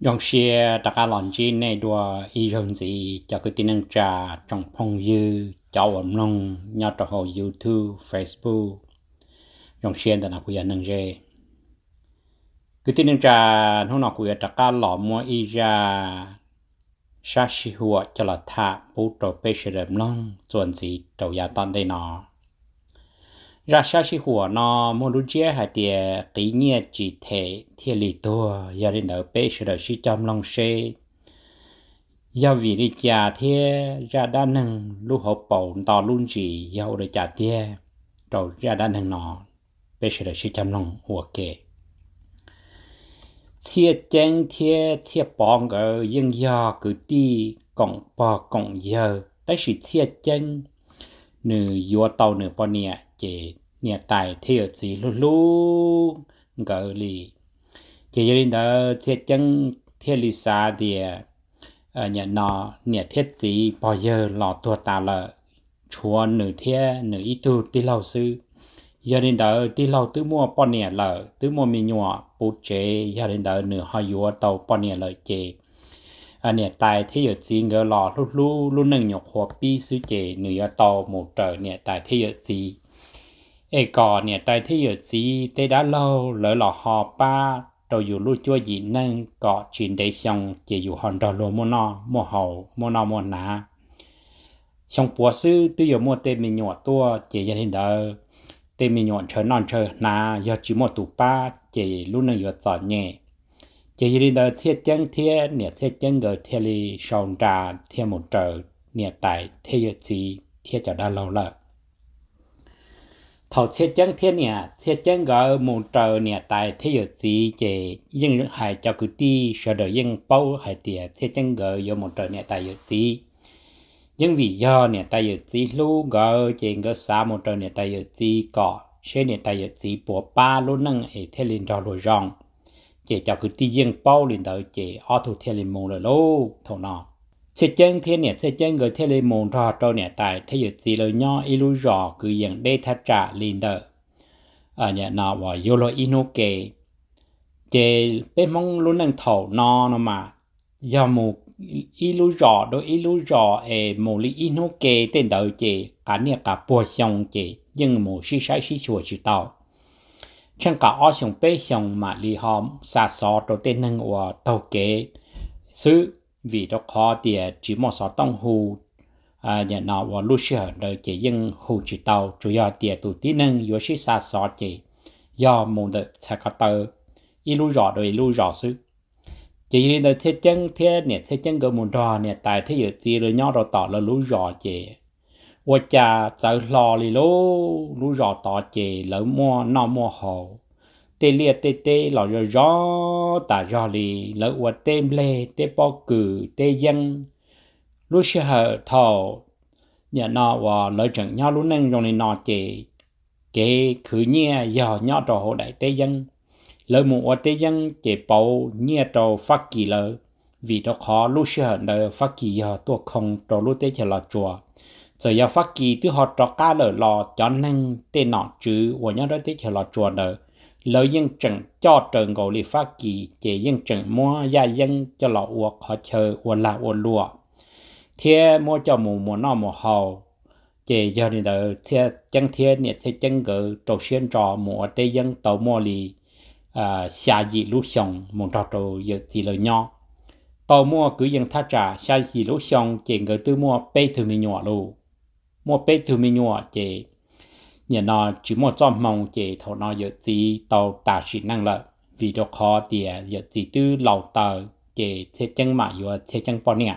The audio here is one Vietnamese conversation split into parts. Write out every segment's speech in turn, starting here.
dòng xe đặc cả lòng chi này đùa y dòng gì cho cái tin năng trà trong phong dư cháu ẩm long nhà trò hồ youtube facebook dòng xe đã nào cũng năng dê cái tin năng trà nó nào cũng đặc cả lòng mua y ra sa si hùa cho là thà bố trò bê sờ ẩm long chuẩn gì trầu gia tan đây nọ ra sao chỉ hùa nó mua lúa chia hay tiền kỹ nhiệt chỉ thể thiên lý tua giờ đến đỡ bê sửa đỡ sĩ trong lòng xe giờ vì đi trả thế ra đa năng lúa hộp bầu to luôn chỉ giờ để trả thế rồi ra đa năng nọ bê sửa đỡ sĩ trong lòng hùa kệ thiệt chân thiệt thiệt bóng ở dân giờ cứ đi cộng bò cộng giờ tới sự thiệt chén nửa yếu tàu nửa bọn nè chế nhà tài theo gì luôn luôn gỡ lì chỉ gia đến đó thiết chân thiết lì xa thì ở nhà nọ nhà thiết gì bao giờ lọ tua tà lợ chúa nữ thiệt nữ ít tu tí lâu sư gia đến đó tí lâu tứ mua bao nè lợ tứ mua mi nhọ bố chế gia đến đó nữ hoa yếu tàu bao nè lợ chế ở ờ, nhà tài thiệt gì ngỡ lọ lúc lúc lúc nâng nhọ khoa bi sư chế nữ yếu tàu một trở nhà tài thiệt gì ai cò nè tại thế ở gì đã lâu lỡ lọ họ ba đầu dù lu chua gì nên có chuyện để xong chỉ dù hòn đò mua no mua hậu mua no mua nà xong bùa sư tuy giờ mua tê mình nhỏ chỉ dân hình đờ tê mình chờ non chờ nà giờ chỉ mua tụ ba chỉ lúc nãy giờ nhẹ chỉ dân hình đờ thiết chân thiết nè thiết chân gờ thiết li sòn trà thiết một trời nè tại thế giờ gì đã lâu lợ thầu chết chân thiên nè chết chân gọi một trời nè tại thế giới gì chế nhưng hại cho cứ đi sợ đời nhưng bao hại tiệt chết chân gọi do một trời nè tại giới gì nhưng vì do nè tại giới gì luôn gọi chế gọi xa một trời nè tại giới gì có sẽ nè tại giới gì bỏ ba luôn năng ấy thế liền cho rồi rong chế cho cứ đi nhưng bao liền tới chế ở thủ thiên liền mù rồi lô thầu nào sẽ chân thế nè sẽ chân người thế lên môn trò trò nè tại thế giới gì lời nho y rò cứ yên đê thà trả liền đờ ở à, nhà nọ và vô lo inu kê chê bé mong luôn năng thầu no nó mà do mù y rò đôi y lui rò e mù li inu kê tên đờ chê cả nè cả bùa xong chê nhưng mù si sai si chùa chỉ tao chẳng cả ở xong bé xong mà li hòm xa xó trâu tên năng và tàu kê sự vì đó khó địa chỉ một số tông hù à nhà nào và lúc xưa đời chỉ dân hù chỉ tàu chủ yếu địa tụ tí nâng yếu sĩ xa xó chỉ do muốn được sẽ có tờ y lưu rõ rồi lưu rõ sự chỉ nên là thế chân thế nè thế chân cái muốn rõ nè tại thế giới thì rồi nhau rồi tỏ là lưu rõ chỉ và cha cháu lo lì lô lưu rõ tỏ chỉ lỡ mua nó mua hồ tê lia tê tê lò rò rò tà rò lì lỡ ua tê lê tê bò cử tê dân lúc sẽ hở thò nhà nọ và lỡ chẳng nhau lúc nâng rồi nọ chè chè khử nhia giờ nhỏ trò hộ đại tê dân lỡ mù ua tê dân chè bầu nhia trò phát kỳ lỡ vì đó khó lúc sẽ hở nợ phát kỳ giờ tôi không trò lúc tê chè lò chùa giờ giờ phát kỳ từ họ trò ca lỡ lò cho nâng tê nọ chứ và nhau đó tê chè lò chùa nợ lợi dân trận cho trời ngộ lì phát kỳ chế dân trận mua gia dân cho lọ uộc họ chờ uộc la uộc lụa thế mua cho mù mùa no mùa hầu chế giờ này đỡ thế chân thế này thế chân gỡ trầu xuyên trò mùa tê dân tàu mua lì à xa dị lũ xong mùa trò trầu giờ thì lợi nhỏ tàu mua cứ dân tha trả xa dị lũ xong chế gỡ tư mua bê thử mình nhỏ lù mua bê thử mình nhỏ chế nhà nó chỉ một trong mong chỉ thầu nó dự gì tàu tạo sĩ năng lợi vì đồ khó thì dự gì tư lầu tờ chỉ thế chân mà vừa thế chân bao nhiêu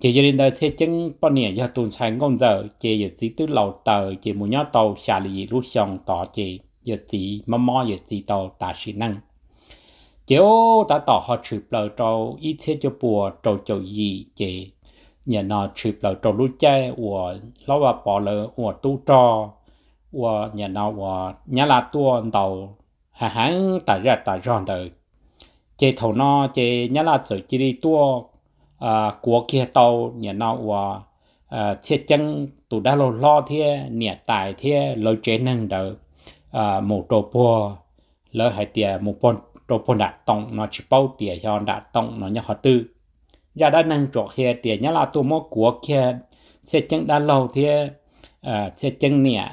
chỉ giờ đến đây thế chân bao nhiêu giờ tuần sáng công giờ chỉ dự gì tư lầu tờ chỉ muốn nhớ tàu xả lý lúc xong tỏ chỉ dự gì mà mò dự gì tàu tạo sĩ năng chiếu đã tỏ họ chụp bờ trâu ít thế cho bùa trâu trâu gì chỉ nhà nó chụp bờ trâu lũ chơi của lâu và bỏ lỡ của tu trò 我年老我年拉多到还还大热大热的，这头呢这年拉走这里多啊，国家到年老我呃，切 chân tụ đã lo lo thế tài thế lo chế năng đỡ một đồ bò lỡ hai tiền một bò đồ bò đã tông nó chỉ bao tiền cho đã tông nó nhớ họ tư ra đã năng chỗ kia tiền nhớ là tụ mô của kia xe chân đã lâu thế à xe chân nhẹ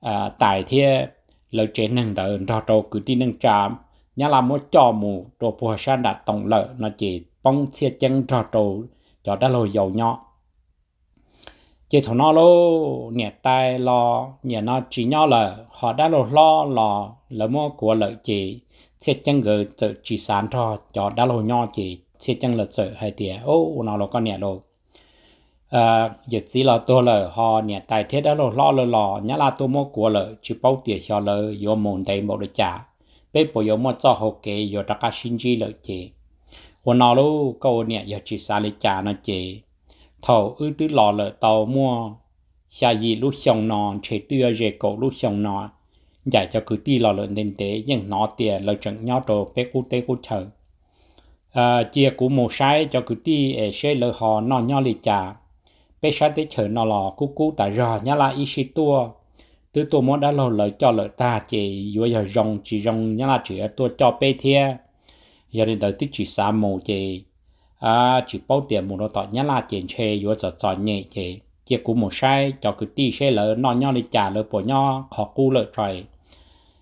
à tại thế lợi chế nâng tờ rò trâu cử đi nâng trạm nhà là một cho mù trò phù sản đã tổng lợi nó chỉ bông xe chân rò trâu cho đã lồi dầu nhọ chế thằng nó lô nhẹ tay lo nhẹ nó chỉ nhỏ là họ đã lo lo lo là mua của lợi chế xe chân gờ tự chỉ sản cho cho đã lo nhỏ chế xe chân lợi sợ hay tiệt ô nó lo con nhẹ rồi à giờ là tôi là họ nhà tài thế đó là lo là lo là tôi mua của là chỉ bao tiền cho là do môn đầy một đứa trả bé bộ do mua cho học kệ do đặc sinh chi lợi chị hôm nào lúc câu nhà chỉ xả lấy trả nó chị thầu ư tứ tàu mua xa gì lúc xong nọ chế tưa rể cổ lúc xong nọ giải cho cứ ti lo lợn nên tế nhưng nó tiền là chẳng nhau đồ bé cụ tế cụ chờ à chia cụ một sai cho cứ ti sẽ lỡ họ nọ nhau lấy trả bây giờ để chờ nó lò cú cú tại giờ nhá là ít xí tua từ tua muốn đã lâu lời cho lợi ta chỉ vừa giờ rong chỉ rong nhá là chỉ tua cho bê thia giờ đến tới tí chỉ xa mù chỉ à chỉ bao tiền mù nó tọt nhá là tiền chê vừa giờ cho nhẹ chỉ chỉ cú một sai cho cứ tí xe lỡ nó nhau đi trả lỡ bỏ nhau khó cú lợi trời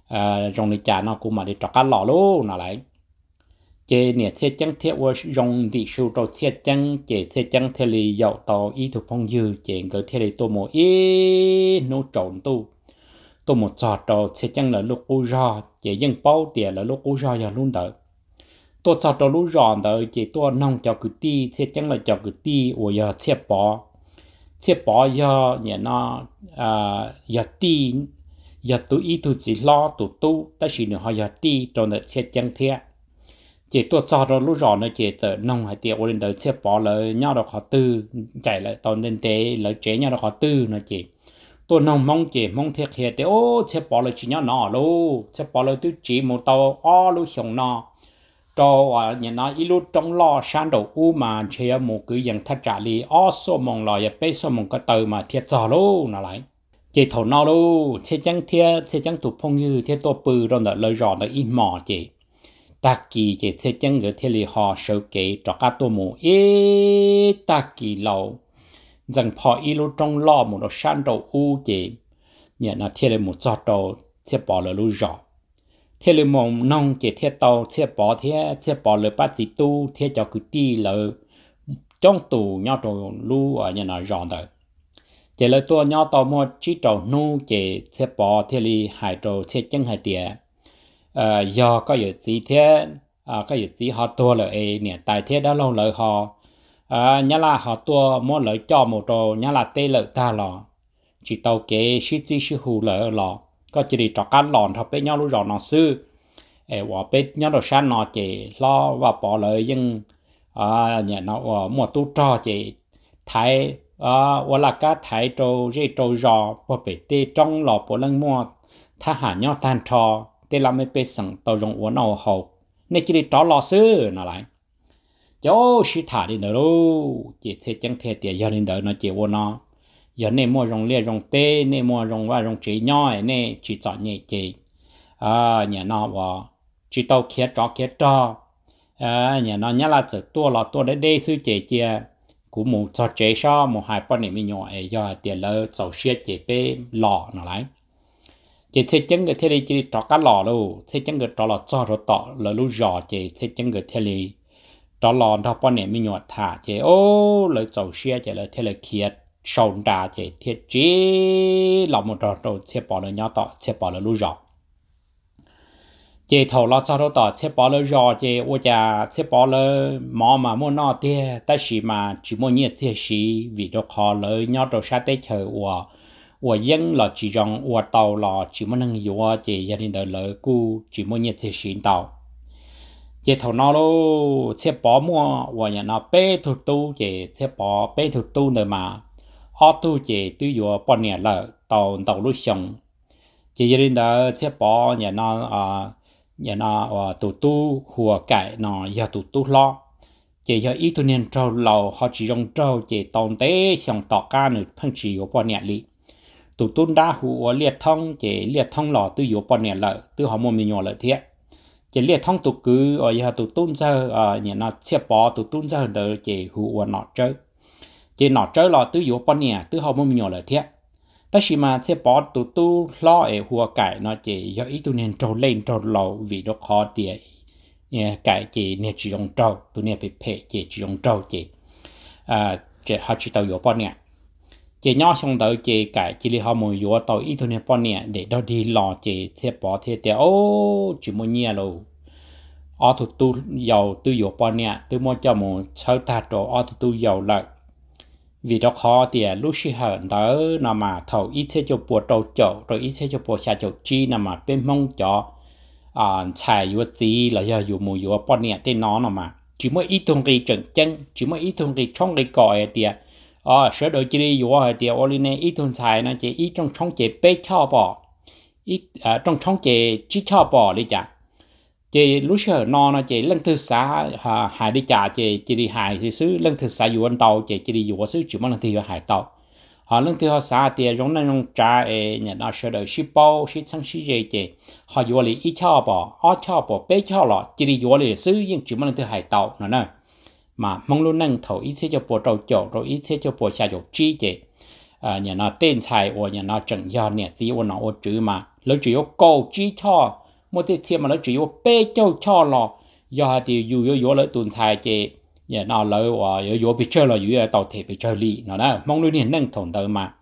à rong đi trả nó cú mà đi trọc cá lò luôn nó lại chế nè thế chẳng thế ở dùng vị sưu trâu thế chẳng chế thế chẳng thế lì dạo tàu ý thuộc phong dư chế ngờ thế lì tô mô ý nô trộn tu tô mô trò trâu thế chẳng là lúc cô rò chế dân bao tiền là lúc cô rò giờ luôn đợi tô trò trâu lúc rò đợi chế tô nông cho cứ ti thế chẳng là cho cứ ti ở giờ thế bỏ thế bỏ giờ nhẹ nó à giờ ti giờ tụi ý tụi chỉ lo tu tu ta chỉ nữa họ giờ ti tròn là thế chẳng thế chỉ tua cho rồi lúc rõ nó chỉ tờ nông hay tiệt lên đời xếp bỏ lời nhau đó khó tư chạy lại tàu lên tế lời chế nhau đó khó tư nó chỉ tôi nông mong chỉ mong thiệt hiện tế ô xếp bỏ lời chỉ nhau nọ luôn xếp bỏ lời tư chỉ một tàu o luôn hiồng nọ cho à nhà nó ít lúc trong lo sang đầu u mà chơi một cứ dạng thắt trả lì o số mong lo và bê số mong cái tờ mà thiệt rõ luôn nó lại chỉ thầu nọ luôn xếp chẳng thiệt xếp chẳng tụ phong như thiệt tôi bự rồi nữa lời rõ nó ít mỏ chỉ ta kỳ chế thế chân gỡ thế lì họ sâu kế cho cá tô mù ế ta kỳ lâu rằng phò y lô trong lo một đồ san đầu u chế nhẹ là thế lì một cho đầu thế bỏ lỡ lưu rõ thế lì mồm nông chế thế tàu thế bỏ thế thế bỏ lỡ bát dị tu thế cho cứ đi lỡ trong tù nhau đồ lưu ở nhẹ là rõ đời chế lời tua nhau tàu mua chỉ đầu nô chế thế bỏ thế lì hải đầu thế chân hải tiệt Ờ, do có dự tí thế à có dự tí họ tua là ấy nè tại thế đó lâu lợi họ à nhá là họ tua muốn lợi cho một trò nhà là tê lợi ta lò chỉ tàu kế suy chi suy hù lợi lò có chỉ đi trọ cá lòn thọ bé nhau lúc rõ nó sư ê vỏ bé nhau đồ sáng nó chỉ lo và bỏ lợi nhưng à nhà nó mua tu cho chế, thái à và là cá thái trâu dây trâu giò bỏ bé tê trong lò bỏ lưng mua thà hạ nhau tan trò để làm mấy bê sẵn tàu rộng uống nào hậu nên chỉ để tró lò sư nó lại cho sĩ thả đi nữa luôn, chỉ thế chẳng thể tiền giờ đến đỡ nó chỉ uống nó giờ nên mua rồng lia rồng tê nên mua rồng và rồng chỉ nhoi nên chỉ chọn nhẹ chỉ à nhà nó vào chỉ tàu kia tró kia tró à nhà nó nhá là tự tua lò tua đấy đây sư chỉ chia cũng một cho chế sao một hai bọn này mình nhỏ ấy giờ tiền lỡ sầu xe chế bê lọ nó lại chỉ thế chân người thế này chỉ trọ cá lò đâu thế chân người trọ lò cho rồi tọ là lúc giò chỉ thế chân người thế này trọ lò nó bao nẻ mi nhọt thả chỉ ô lời chầu xia, chỉ lời thế là kia sầu đà chỉ thế chỉ lòng một trọ trọ chế bỏ lời nhỏ tọ chế bỏ lời lúc giò chế thầu lo cho tao chế bỏ lỡ rò chế ô cha chế bỏ lỡ mò mà mua nọ tia ta xì mà chỉ mua nhiệt tia xì vì đó khó lỡ nhau đầu sao tết chơi ủa 我因了其中我到了只么能有我这一定的乐故，只么也去寻到。这头脑喽，切薄么，我也那白头都这切薄白头都的嘛，二头这都有半年了，到到路上，这一定的切薄也那啊也那啊都都活该那也都都了。chỉ cho ít tuổi niên trâu lầu họ chỉ dùng trâu chỉ tồn tế xong tọt ca nữa thân chỉ có bao nhiêu lý tụ tun đã hủ liệt thông chỉ liệt thông lò tư yếu bọn nền lợi tư họ mồm nhỏ thiệt chỉ liệt thông tụ cứ ở nhà tụ tun giờ ờ, nhà nó chia bỏ tụ tun giờ đỡ chỉ hủ nọ chơi chỉ nọ chơi lò tư yếu bọn nền tư họ mồm nhỏ thiệt ta chỉ mà chia bỏ tụ tu lo ở hùa cải nó chỉ do ý tụ nền lên trâu lầu vì nó khó tiền ờ, cải chỉ nền chỉ dùng trâu tụ nền bị phê chỉ dùng trâu chỉ à chỉ họ chỉ tàu yếu chị nhỏ xong đầu chị cái chị li họ mồi yếu tàu ít thôi nè để đó đi lò chị thế bỏ thế thế ô chỉ muốn nhẹ rồi ở thủ tu dầu tu yếu bọn nè tu mua cho một sáu ta trổ ở thủ tu dầu lại vì đó khó thì à, lúc xí hở đó là mà thầu ít sẽ cho bùa trâu chậu rồi ít sẽ cho bùa xà chậu chi là mà bên mông cho à chạy yếu tí là giờ yếu mùi yếu bọn nè tên nó là mà chỉ mới ít thông kỳ chân chân chỉ mới ít thông kỳ trong cái còi à thì ờ sửa đổi chỉ đi vô thì ô linh ít thôn xài nó chỉ ít trong à, trong chế bê cho bỏ ít trong trong chế chỉ cho bỏ đi chả chế lúc sửa nó nó chế lần thứ xã à, hà đi chả chế chỉ đi hải thì xứ lần thứ xã dù anh tàu chế chỉ đi vô xứ chỉ mong lần thứ hải tàu họ ờ, thứ xã thì giống này giống trà ấy nhà sửa đổi ship bao ship sang ship gì chế họ vô lý ít cho bỏ ở cho bỏ bê cho lọ chỉ đi vô lý xứ nhưng chỉ mong lần thứ tàu nữa nè mà mong luôn nâng thổ ý sẽ cho bộ trâu chỗ rồi ý sẽ cho bộ xa chỗ trí chế à nhà nó tên xài ô nhà nó chẳng do nẻ tí ô nó ô chữ mà lỡ chữ ô cầu trí cho một tiết thiệt mà lỡ chữ ô bê châu cho lò do thì dù yếu yếu lỡ tuần xài chế nhà nó lỡ ô yếu yếu bị chơi là yếu tàu thể bị chơi lì nó đó mong luôn nhìn nâng thầu tới mà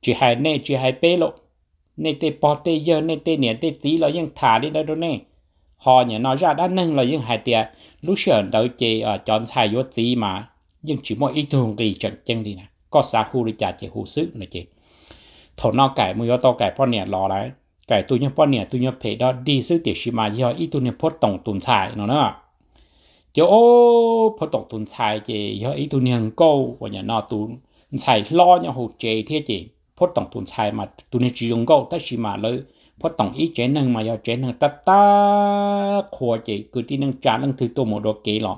chỉ hai nè chỉ hai bê lộ nè tê bỏ tê giờ nè tê nè tê tí thả đi đó đâu nè họ nhớ nói ra đã nâng là những hai tia lúc xưa đầu chế ở chọn sai vô tí mà nhưng chỉ mỗi ít thường thì chuẩn chân đi nè có xa khu đi trả chế hù sức nữa chế thổ nó cải mùi to tô cải bọn nè lò lại cải tôi nhớ bọn nè tôi nhớ phê đó đi sức tiểu sĩ mà do ít tôi nhớ phốt tổng tồn xài nó nữa chỗ ô phốt tổng tồn xài chế do ít tôi nhớ câu và nhà nó tồn xài lo nhau hù chế thế chị phốt tổng tồn xài mà tôi nhớ chỉ dùng câu tất sĩ mà lấy พอต้องอีเจนึงมาเอาเจนึงตาตาขวเจกูที่นึงจานนึงถือตัวหมดโอเคหรอ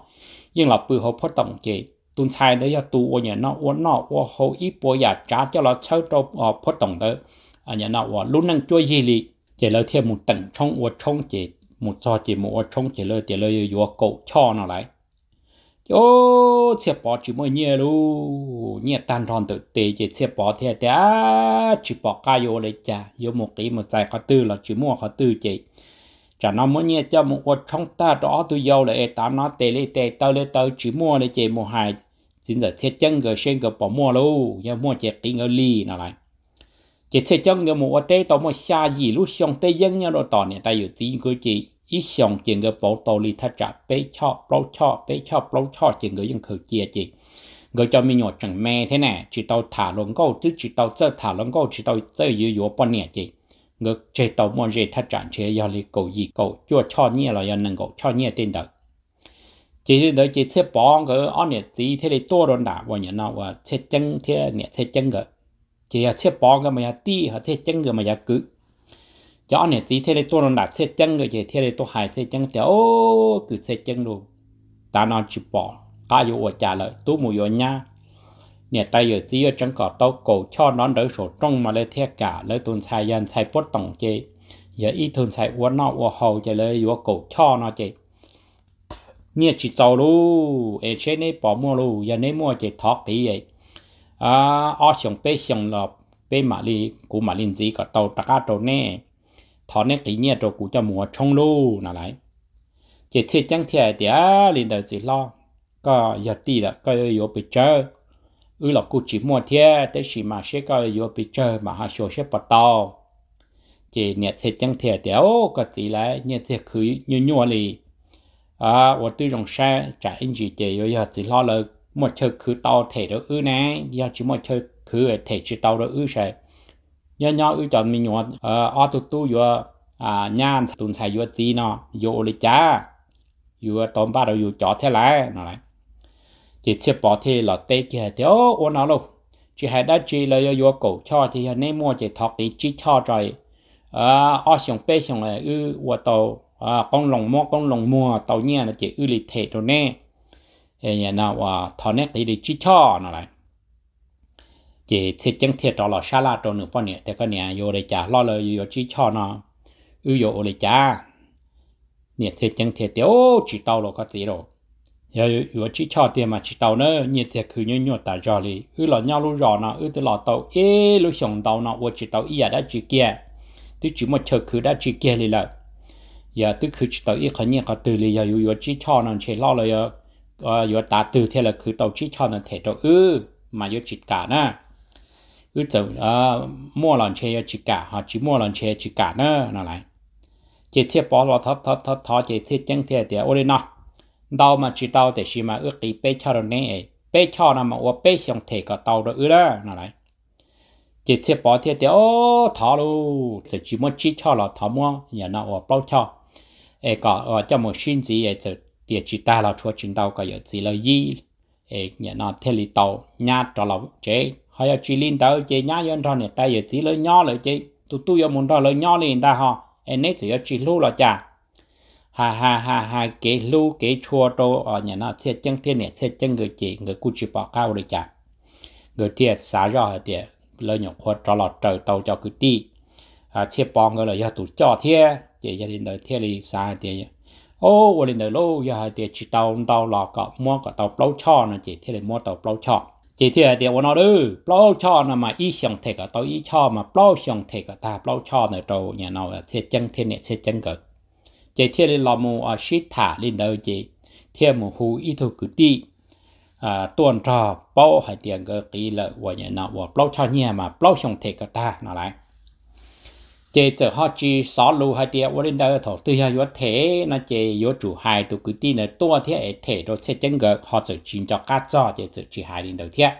ยิ่งเราปืนเขาพอต้องเจตุนชายเดียวตัวอ้วนเนี่ยนอกอ้วนนอกว่าเขาอีปัวอยากจ้าเจ้าเราเช่าตัวออกพอต้องเตออันเนี่ยนอกว่าลุ้นนั่งจ้วยยี่ลีเจเราเทียบมุดตั้งช่องอ้วนช่องเจมุดซอเจมุดอ้วนช่องเจเลยเจเลยยัวโกช่อหน่อย ô chia bỏ chỉ mỗi nhẹ lu nhẹ tan ròn tự tế chỉ chia bỏ thế thế chỉ bỏ cái vô lấy cha vô một cái một sai khó tư là chỉ mua khó tư chỉ cha nó mỗi nhẹ cho một quạt trong ta đó tôi vô là tám nó tê lấy tê tao lấy tao chỉ mua lấy chỉ mua hai xin giờ thiết chân người sen người bỏ mua lu giờ mua chỉ cái người li nào lại chỉ thiết chân người một quạt tê tao mua xa gì lúc xong tê dân nhau rồi tao này ta อยู่ตี cứ chỉ ý xong chuyện người bộ tổ lý thắt bế cho bố cho bế cho bố cho chuyện người dân khử chia chị người cho mình nhỏ chẳng mẹ thế nè chỉ tao thả lông câu chứ chỉ tao chơi thả lông câu chỉ tao chơi yếu yếu bọn nè chị người chế tao muốn gì thắt trả chế do lý cầu gì cầu chua cho nhẹ là do nâng cho nhẹ tên đợi chỉ thì đợi chỉ sẽ bỏ người ăn nè tí thế này to đòn đả vậy nhớ nào và sẽ chân thế nè thế chân người chỉ là sẽ bỏ người mà tí họ thế chân người mà cứ cho anh này tí thế này tôi nó đặt thế chân rồi chứ thế này tôi hại thế chân thì ô cứ thế chân luôn ta nó chụp bỏ ta vô ở trả lời tú mùi vô nha nè ta giờ tí ở trong cỏ tao cổ cho nó đỡ sổ trong mà lấy thế cả lấy tôn sai dân sai bớt tổng chế giờ ít thường sai uống nó uống hầu chế lấy vô cổ cho nó chế nè chỉ tàu luôn, ở sẽ này bỏ mua luôn, giờ này mua chế thóc tí vậy à ở trong bê trong lọ bê mà li cú mà linh gì cả tàu tắc tàu nè thọ nét kỹ nhiệt cho cụ cho mùa trong lô nào lại chỉ chỉ chẳng thể để lên được chỉ lo có giờ đi là có yếu bị chơi ư là cụ chỉ mua thế để chỉ mà sẽ có yếu bị chơi mà họ số sẽ bắt to, chỉ nhiệt chỉ chẳng thể để ô có gì lại nhiệt thiệt khứ như nhu à lì à và tư dòng xe trả anh chị chỉ yếu giờ chỉ lo là một chơi khứ to thể đó ư này giờ chỉ một chơi khứ thể chỉ to đó ư sẽ nhớ nhớ ưu chọn mình nhọ ở ờ, tụ tu vừa à nhan tụn xài vừa tí nó vừa lịch cha vừa tóm ba đầu vừa chó thế lại nó lại chỉ xếp bỏ thì là tê kia thì ô ô nó luôn chỉ hai đã chỉ là vừa cổ cho thì nên mua chỉ thọc thì chỉ cho rồi à ờ, ở xong bê xong là ư vừa tàu à con lồng mua con lồng mua tàu nhia là chỉ ư lịch thế rồi nè nhà nào à thọ nét thì chỉ cho nó lại chỉ thiết chân thiết đó là xa la trong nửa phong nè thì cái nhà vô đây chả lo lời vô chỉ cho nó ưu vô đây chả nè thiết chân thiết tiêu chỉ tao là có gì rồi giờ vô chỉ cho tiền mà chỉ tàu nữa nè thiết cứ nhớ nhớ ta giờ đi ưu là nhau lúc rõ nó ưu từ là tao ê lúc xong tao nó vô chỉ tao ý à, đã chỉ kia tôi chỉ một chờ cứ đã chỉ kia đi lại giờ tôi cứ chỉ tao ý khởi nhẹ có từ đi giờ vô chỉ cho nó chỉ lo lời ờ, ờ, vô ta từ thế là cứ tàu chỉ cho nó thể tao ư mà vô chỉ cả nè cứ 走呃莫兰车去干哈，去莫兰车去干呢，那来，这些包了他他他他这些整天的我的那，到嘛知道的是嘛，我给背桥的呢，背桥那么我背上提个到的了，那来，这些包天的哦，他喽，这只么知桥了，他么也那我包桥，哎个呃这么孙子也就也知道了，说知道个有几了一，哎也那天里到伢到了这。hay chỉ liên tới chế nhá yon thon này ta giờ chỉ lỡ nhỏ lỡ chế tụ tụ giờ muốn thon lỡ nhỏ liền ta họ em nét chỉ chỉ lưu là cha, ha ha ha ha cái lưu cái chua tô ở nhà nó thiệt chân thiệt này thiệt chân người chị người cu chỉ bỏ cao rồi cha, người thiệt xả rõ thiệt lỡ nhổ khoa trò lọt trời tàu cho cứ đi à thiệt bỏ người là giờ tụ cho thiệt chị gia đình đời thiệt thì xả thiệt ô vô đình đời lâu giờ thiệt chỉ tàu tàu lọt cọ mua cọ tàu bao cho nó chị thiệt là mua tàu bao cho chỉ thì điều của nó đứ bao cho nó mà ý xong thì cả tôi ý cho mà bao xong thì cả ta bao cho nữa trâu nhà nó thiệt chân thiên nệ thiệt chân cực chỉ thì là mù ở à, shit thả lên đâu chỉ thiên mù hú ý thu cứ đi à tuần trò bao hai tiền cơ kỹ lợi của nhà nó và bao cho nhà mà bao xong thì cả ta nó lại chế giờ họ chỉ xóa lù hai tiệt ở đến đây thổ tư hay yếu thế nó chế yếu chủ hai tụ cứ tin là tua thế thể đó sẽ chân gờ họ chỉ chín cho cá cho chế chỉ chỉ hai đến đầu thế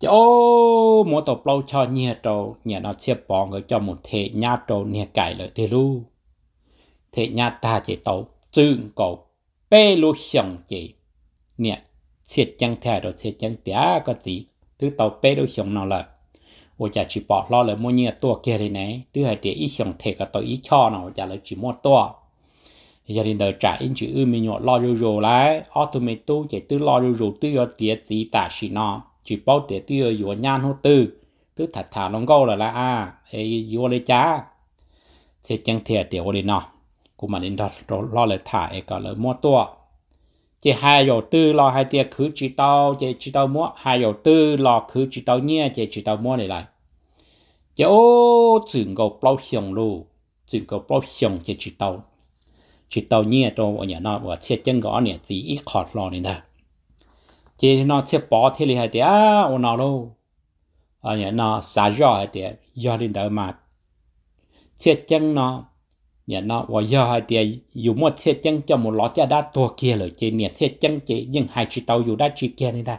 chế ô mỗi tổ lâu cho nhẹ trâu nhẹ nó sẽ bỏ người cho một thể nhà trâu nhẹ cải lợi thế lu thế nhà ta chế tổ trưng cổ bê lu xong chế nhẹ sẽ chân thẻ đó sẽ chân tía có gì thứ tổ bê lu xong nào lại 我家去包老了么年多给的呢，都还得一箱铁个到一敲呢，我家来去么多。giờ đến đời trả in chữ ư nhọ lo rồ rồ lại automate chạy tư lo rồ rồ tư ở tiệt gì tả xì nọ chỉ bao tiệt tư ở dùa nhan hô tư tư thật thà lòng câu là là à ấy dùa lấy chá sẽ chẳng thể tiệt ở đây nọ cũng mà đến đó lo lại thả ấy cả mua tua chỉ hai dầu tư lo hai tia cứ chỉ tao chỉ chỉ tao mua hai dầu tư lo cứ chỉ tao nhia chỉ chỉ tao mua này lại chỉ ô chừng cầu bao hiểm lu chừng cầu bao hiểm chỉ chỉ tao chỉ tao nhia trong ở nhà nó và chia chân gõ này thì ít khọt lo này đã chỉ nó chia bỏ thế này hai tia ô nó luôn ở nhà nó xả gió hai tia gió lên đời mà chia chân nó nhà nó và giờ hai tiền dù một xe chân cho một lọ cha đã tua kia rồi chị nè xe chân chị nhưng hai chị tàu dù đã chị kia này ta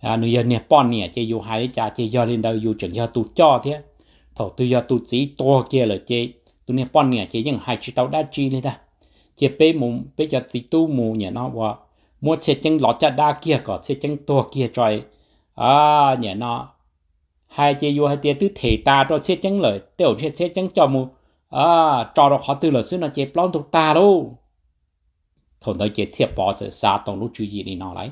à nửa giờ nè bọn nè chị dù hai cha chị giờ lên đâu dù chẳng giờ tu cho thế thầu tôi giờ tu chỉ tua kia rồi chị tụi nè bọn nè chị nhưng hai chị tàu đã chị này ta chị bé mù bé giờ tí tu mù nhà nó và mua xe chân lọ cha đã kia có xe chân tua kia rồi à nhà nó hai chị dù hai tiền tứ thể ta cho xe chân lời tiểu xe chân cho mù à cho nó khó từ là xưa nó chế plon thuộc ta đâu thôn tới chế thiệp bỏ từ xa tổng lúc chú gì đi nó lại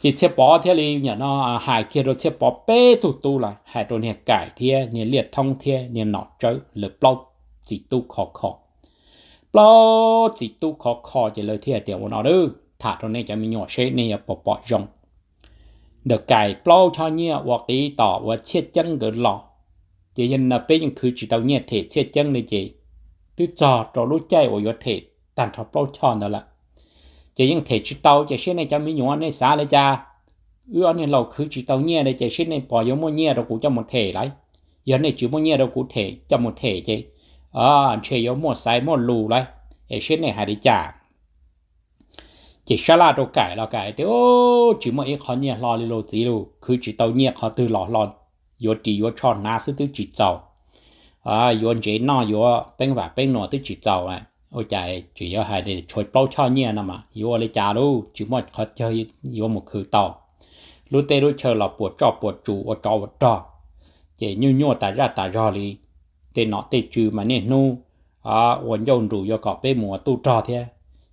chế thiệp bỏ thế li nhà nó à, hài kia rồi thiệp bỏ bê thủ tu lại hài đồ nhà cải thiê nhà liệt thông thiê nhà nọ chơi lửa plon chỉ tu khó khó plon chỉ tu khó khó chỉ lời thiê tiểu của nó đưa thả đồ này cho mình nhỏ xế này bỏ bỏ rong được cải plon cho nhia hoặc đi tỏ hoặc chết chân gỡ lọ chị dân nạp bây giờ cứ chỉ tàu nhẹ thể chia chân này chị tư cho trò lúc chạy ở thể tàn thọ bao tròn đó là chị dân thể chỉ tàu chạy xe này cho mấy nhóm này xa lấy cha ư anh này lâu cứ chỉ tàu nhẹ này chạy xe này bỏ giống mua nhẹ đâu cũng cho một thể lại giờ này chỉ mua nhẹ đâu cũng thể cho một thể chị à anh chơi giống mua sai mua lù lại chị xin này hay đi trả chỉ xa là đâu cải là cải thì ô chỉ mua ít khó nhẹ lò đi lô tí lù cứ chỉ tàu nhẹ khó từ lò lò yo chỉ yo cho na su tư chi giàu à yo chế nó yo bên và bên nọ tư chi giàu này ôi cha, chi yo hai để chơi bao cho nhẹ nè mà yo lấy trả luôn chỉ một khó chơi yo một khử tàu lúc tê lúc chơi là bùa trò bùa chủ ở trò ở trò chỉ nhu nhu tại ra ta ra li tê nọ tê trừ mà nên nu à quần dâu rủ yo có bên mùa tu trò thế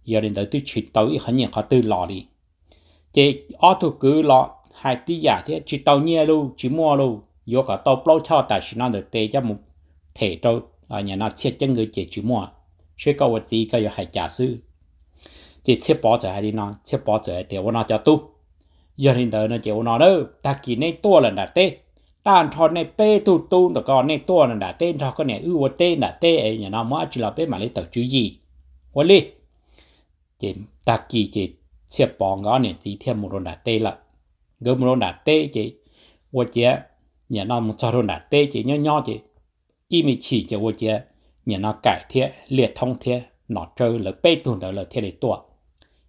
giờ đến tới tư chỉ tàu ít hơn nhẹ khó tư lò đi chỉ ở thu cứ lọ hai tí giả thế chi tao nhẹ luôn chỉ mua luôn yo cả tàu plau cho tại chỉ nó được tê cho một thể trâu à nhà nó chết chân người chết chữ mua sẽ có vật gì cái hay giả sư chỉ chết bỏ trở đi nó chết bỏ trở để nó cho tu giờ hiện tại nó chịu nó đâu ta kỳ nên tua lần đã tê ta thon này pê tu tu nó còn nên tua lần đã tê thọ cái này ưu vật tê đã tê nhà nó mới chỉ là pê mà lấy tờ chữ gì quên đi chỉ ta kỳ chỉ chết bỏ ngó này chỉ thêm một đã tê là gồm một đã tê chỉ vật gì nhà nó một trò rồi đã tê chỉ nhỏ nhỏ chỉ y mi chỉ cho vô chỉ nhà nó cải thiện liệt thông thiện nó chơi là bê tụ đó là thiện để tua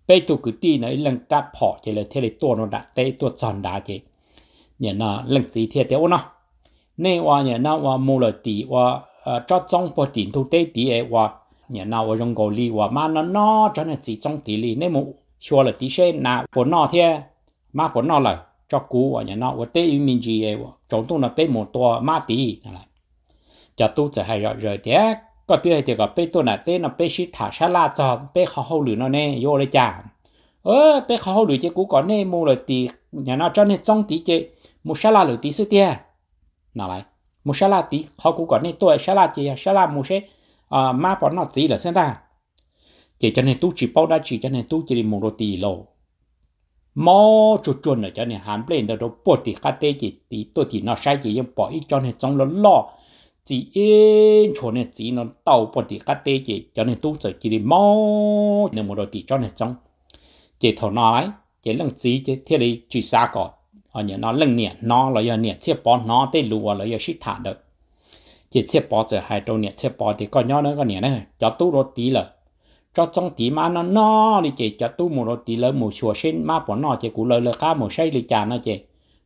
bê tụ cứ đi nó lần ta bỏ chỉ là thiện để tua nó đã tê tua tròn đá chỉ nhà nó lần gì thiện thế nó nên qua nhà nó qua mua là tỷ qua cho trong bộ tiền thu tê tỷ ấy qua nhà nó qua dùng gò li qua mà nó nó cho nên chỉ trong tỷ li nên một xua là tỷ xe nào của nó thiện mà của nó là cho cú và nhà nó và tế mình gì ấy và chúng tôi là bé một to ma tí này cho tôi sẽ hay rồi rồi thế có tiêu hay thì có bé tôi là tế là bé sĩ thả sát la cho bé khó hậu lửa nó nè vô đây chả ơ bé khó hậu lửa chứ cú có nè mua rồi tí nhà nó cho nên trong tí chứ một sát la lửa tí sức tia nào lại một sát la tí họ cú có nè tôi sát la chứ sát la một à ma bỏ nó tí là xem ta chỉ cho nên tôi chỉ bao đã chỉ cho nên tôi chỉ một đôi tí lầu mò chuột chuột nữa cho nên hàm lên đó bỏ thì khát tê chỉ tí tôi thì nó sai chỉ em bỏ ít cho nên trong nó lo chỉ yên cho này chỉ nó tàu bỏ thì khát tê chỉ cho nên tôi chỉ đi mò nên một đôi thì cho nên trong chỉ thầu nó ấy chỉ lần chỉ chỉ thế đi chỉ xa cỏ ở nhà nó lần nè nó là giờ nè chiếc bỏ nó tê lùa là giờ xích thả được chỉ chiếc bỏ giờ hai đôi nè chiếc bỏ thì có nhỏ nữa có nè này cho tôi đôi tí là จ้าจงตีมานอนอลิเจจะตู้มูโรตีเลยมูชัวเช่นมาปอนอเจกูเลยเลยข้ามูใช่ลิจานะเจ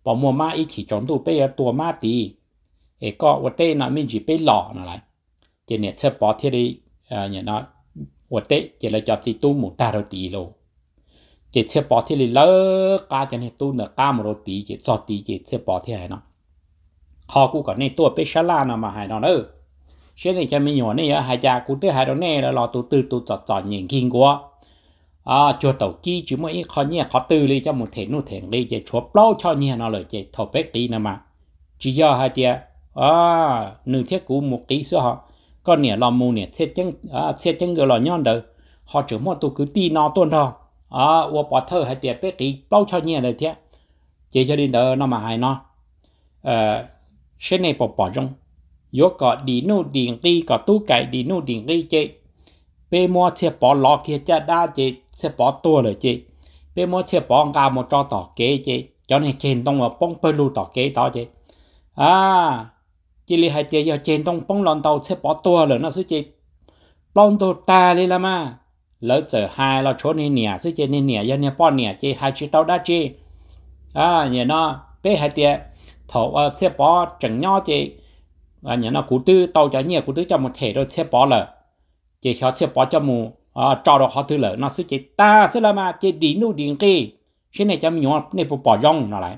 ปอมัวมาอีกขี่จอนตู้เปยตัวมาตีเอกวัดเต้นะมินจีเปหล่อนอะไรเจเนี่ยเชปอเทีเอ่าเนี่ยนะวัดเต้เจเลยจอดจีตู้มูตาโรตีโลเจดเชือปอเทลีเลยกาเจเนี่ยตู้เนี่ยก้ามูโรตี เจดจอดตีเจดเชือปอเทีไหนเนาะขอกูก่อนเนี่ยตัวเปชลานะมาหายนอนเออ xe này cho mình nhỏ này hai cha cũng tư hai đó này là lo tụ tư tụ tọt tọt nhìn kinh quá à chùa tàu kia chỉ mới khó nhẹ khó tư đi cho một thể nô thể đi chỉ chùa bao cho nhẹ nó lời chỉ thổ bếp đi nè mà chỉ do hai tia à nửa thiết cụ một ký số họ con nè lò mù nè thiết chân à thiết chân gọi lò nhon đời họ chỉ mua tụ cứ đi nó tuôn thôi à và bỏ thơ hai tia bếp đi bao cho nhẹ lời thế chỉ cho đi đời nó mà hai nó ờ à, xe này bỏ bỏ trong yo có đi nô điện đi có tu cái đi nô điện ri chị pe mo xe bỏ lọ kia cha đa chị xe bỏ tua rồi chị pe mo xe bỏ ngà một cho tỏ kế chị cho nên trên tông mà bông bê lu tỏ kế tỏ chị à chị li hai tiền giờ trên tông bông lon tàu xe bỏ tua rồi na sẽ chị bông tàu ta đi là mà lỡ giờ hai là chỗ này nè sẽ chị này nè giờ nè bỏ nè chị hai chữ tàu đa chị à nhớ nó bê hai tiền thầu ờ, xe bỏ chẳng nhau chị à nhớ nó cú tư tàu cho nhiều cú tư cho một thể rồi xe bỏ lở chỉ cho xe bỏ cho mù cho à, đó họ tư lở nó sẽ chỉ ta sẽ là mà chỉ đi nu điện kỳ cái này cho nhỏ này bộ bỏ rong nó lại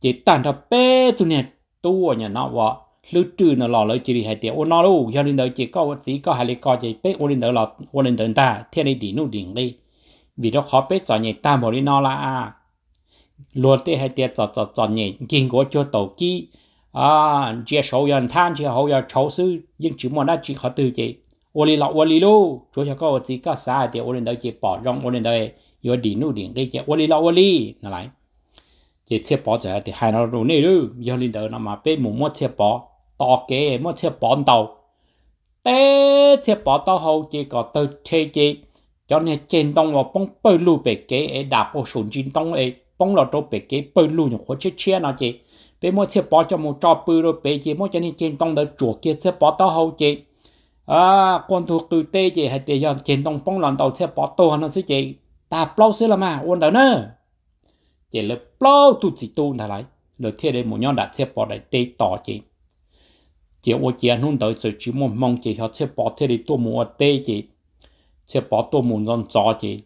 chỉ tàn ra bé tụi này tu ở nó vợ lưu trừ nó lò lấy chỉ đi hai tiếng ôn nó luôn cho nên đó chỉ có tí có hai lý co chỉ bé ôn lên đó là ôn lên đó ta thế này đi nu điện kỳ vì đó khó bé cho nhà ta một đi nó luôn thế hai tiếng cho cho cho nhẹ kinh của cho tàu kia à chia sầu yên than chia hậu yên cháu sư nhưng chỉ muốn đã chỉ khó từ chị ô li lọ ô li lu chúa cho cô gì có sai thì ô lên đây chị bỏ rong ô lên đây yếu đi nu điện đây ô li lọ ô li nó lại chị chia bỏ giờ thì hai nó rồi nè lu yếu lên đây mà bé mù mất chia bỏ to kế mất chia bỏ đầu té chia bỏ tao hậu chị có từ chê chị cho nên trên tông vào bông bơi lu bể kế đạp ô sùn trên tông ấy bông lọ trâu bể kế bơi lu nhục khó chết chia nó bây mua xe bỏ cho một trò bự rồi bây giờ mua cho nên trên tông đỡ chỗ kia xe bỏ tao hậu chị à con thuộc từ tê chị hay tê dọn trên tông bóng lòn tàu xe bỏ tàu nó sẽ chị ta plau xe à, là mà quân đó nữa chị là plau tụt chị tu thà lại rồi thế đây một nhóm đặt xe bỏ đại tê tỏ chị chị ô chị ăn hôn tới sự chỉ mong mong chị họ xe bỏ thế đi tua mua tê chị xe bỏ tua muốn dọn gió chị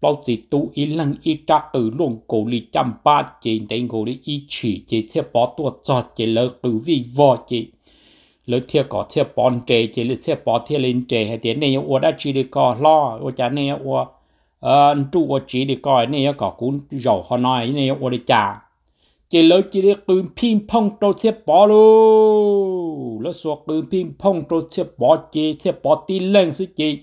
tu cổ 包只都一人一扎狗弄狗里 trăm ba chỉ đánh 狗里一 chỉ chỉ chế theo bỏ tu cho chế lỡ cử vi vò chế, lỡ theo có theo bón trẻ chế lỡ theo bỏ theo lên trẻ hay thế này ua đã chỉ được có lo ua cha này ua ờ, anh chú ua chỉ được coi này có cũng giàu hơn nói này ua để trả chỉ lỡ chỉ được cử pin phong trâu theo bỏ luôn lỡ số cử pin phong trâu theo bỏ chế theo bỏ tin lên sự chế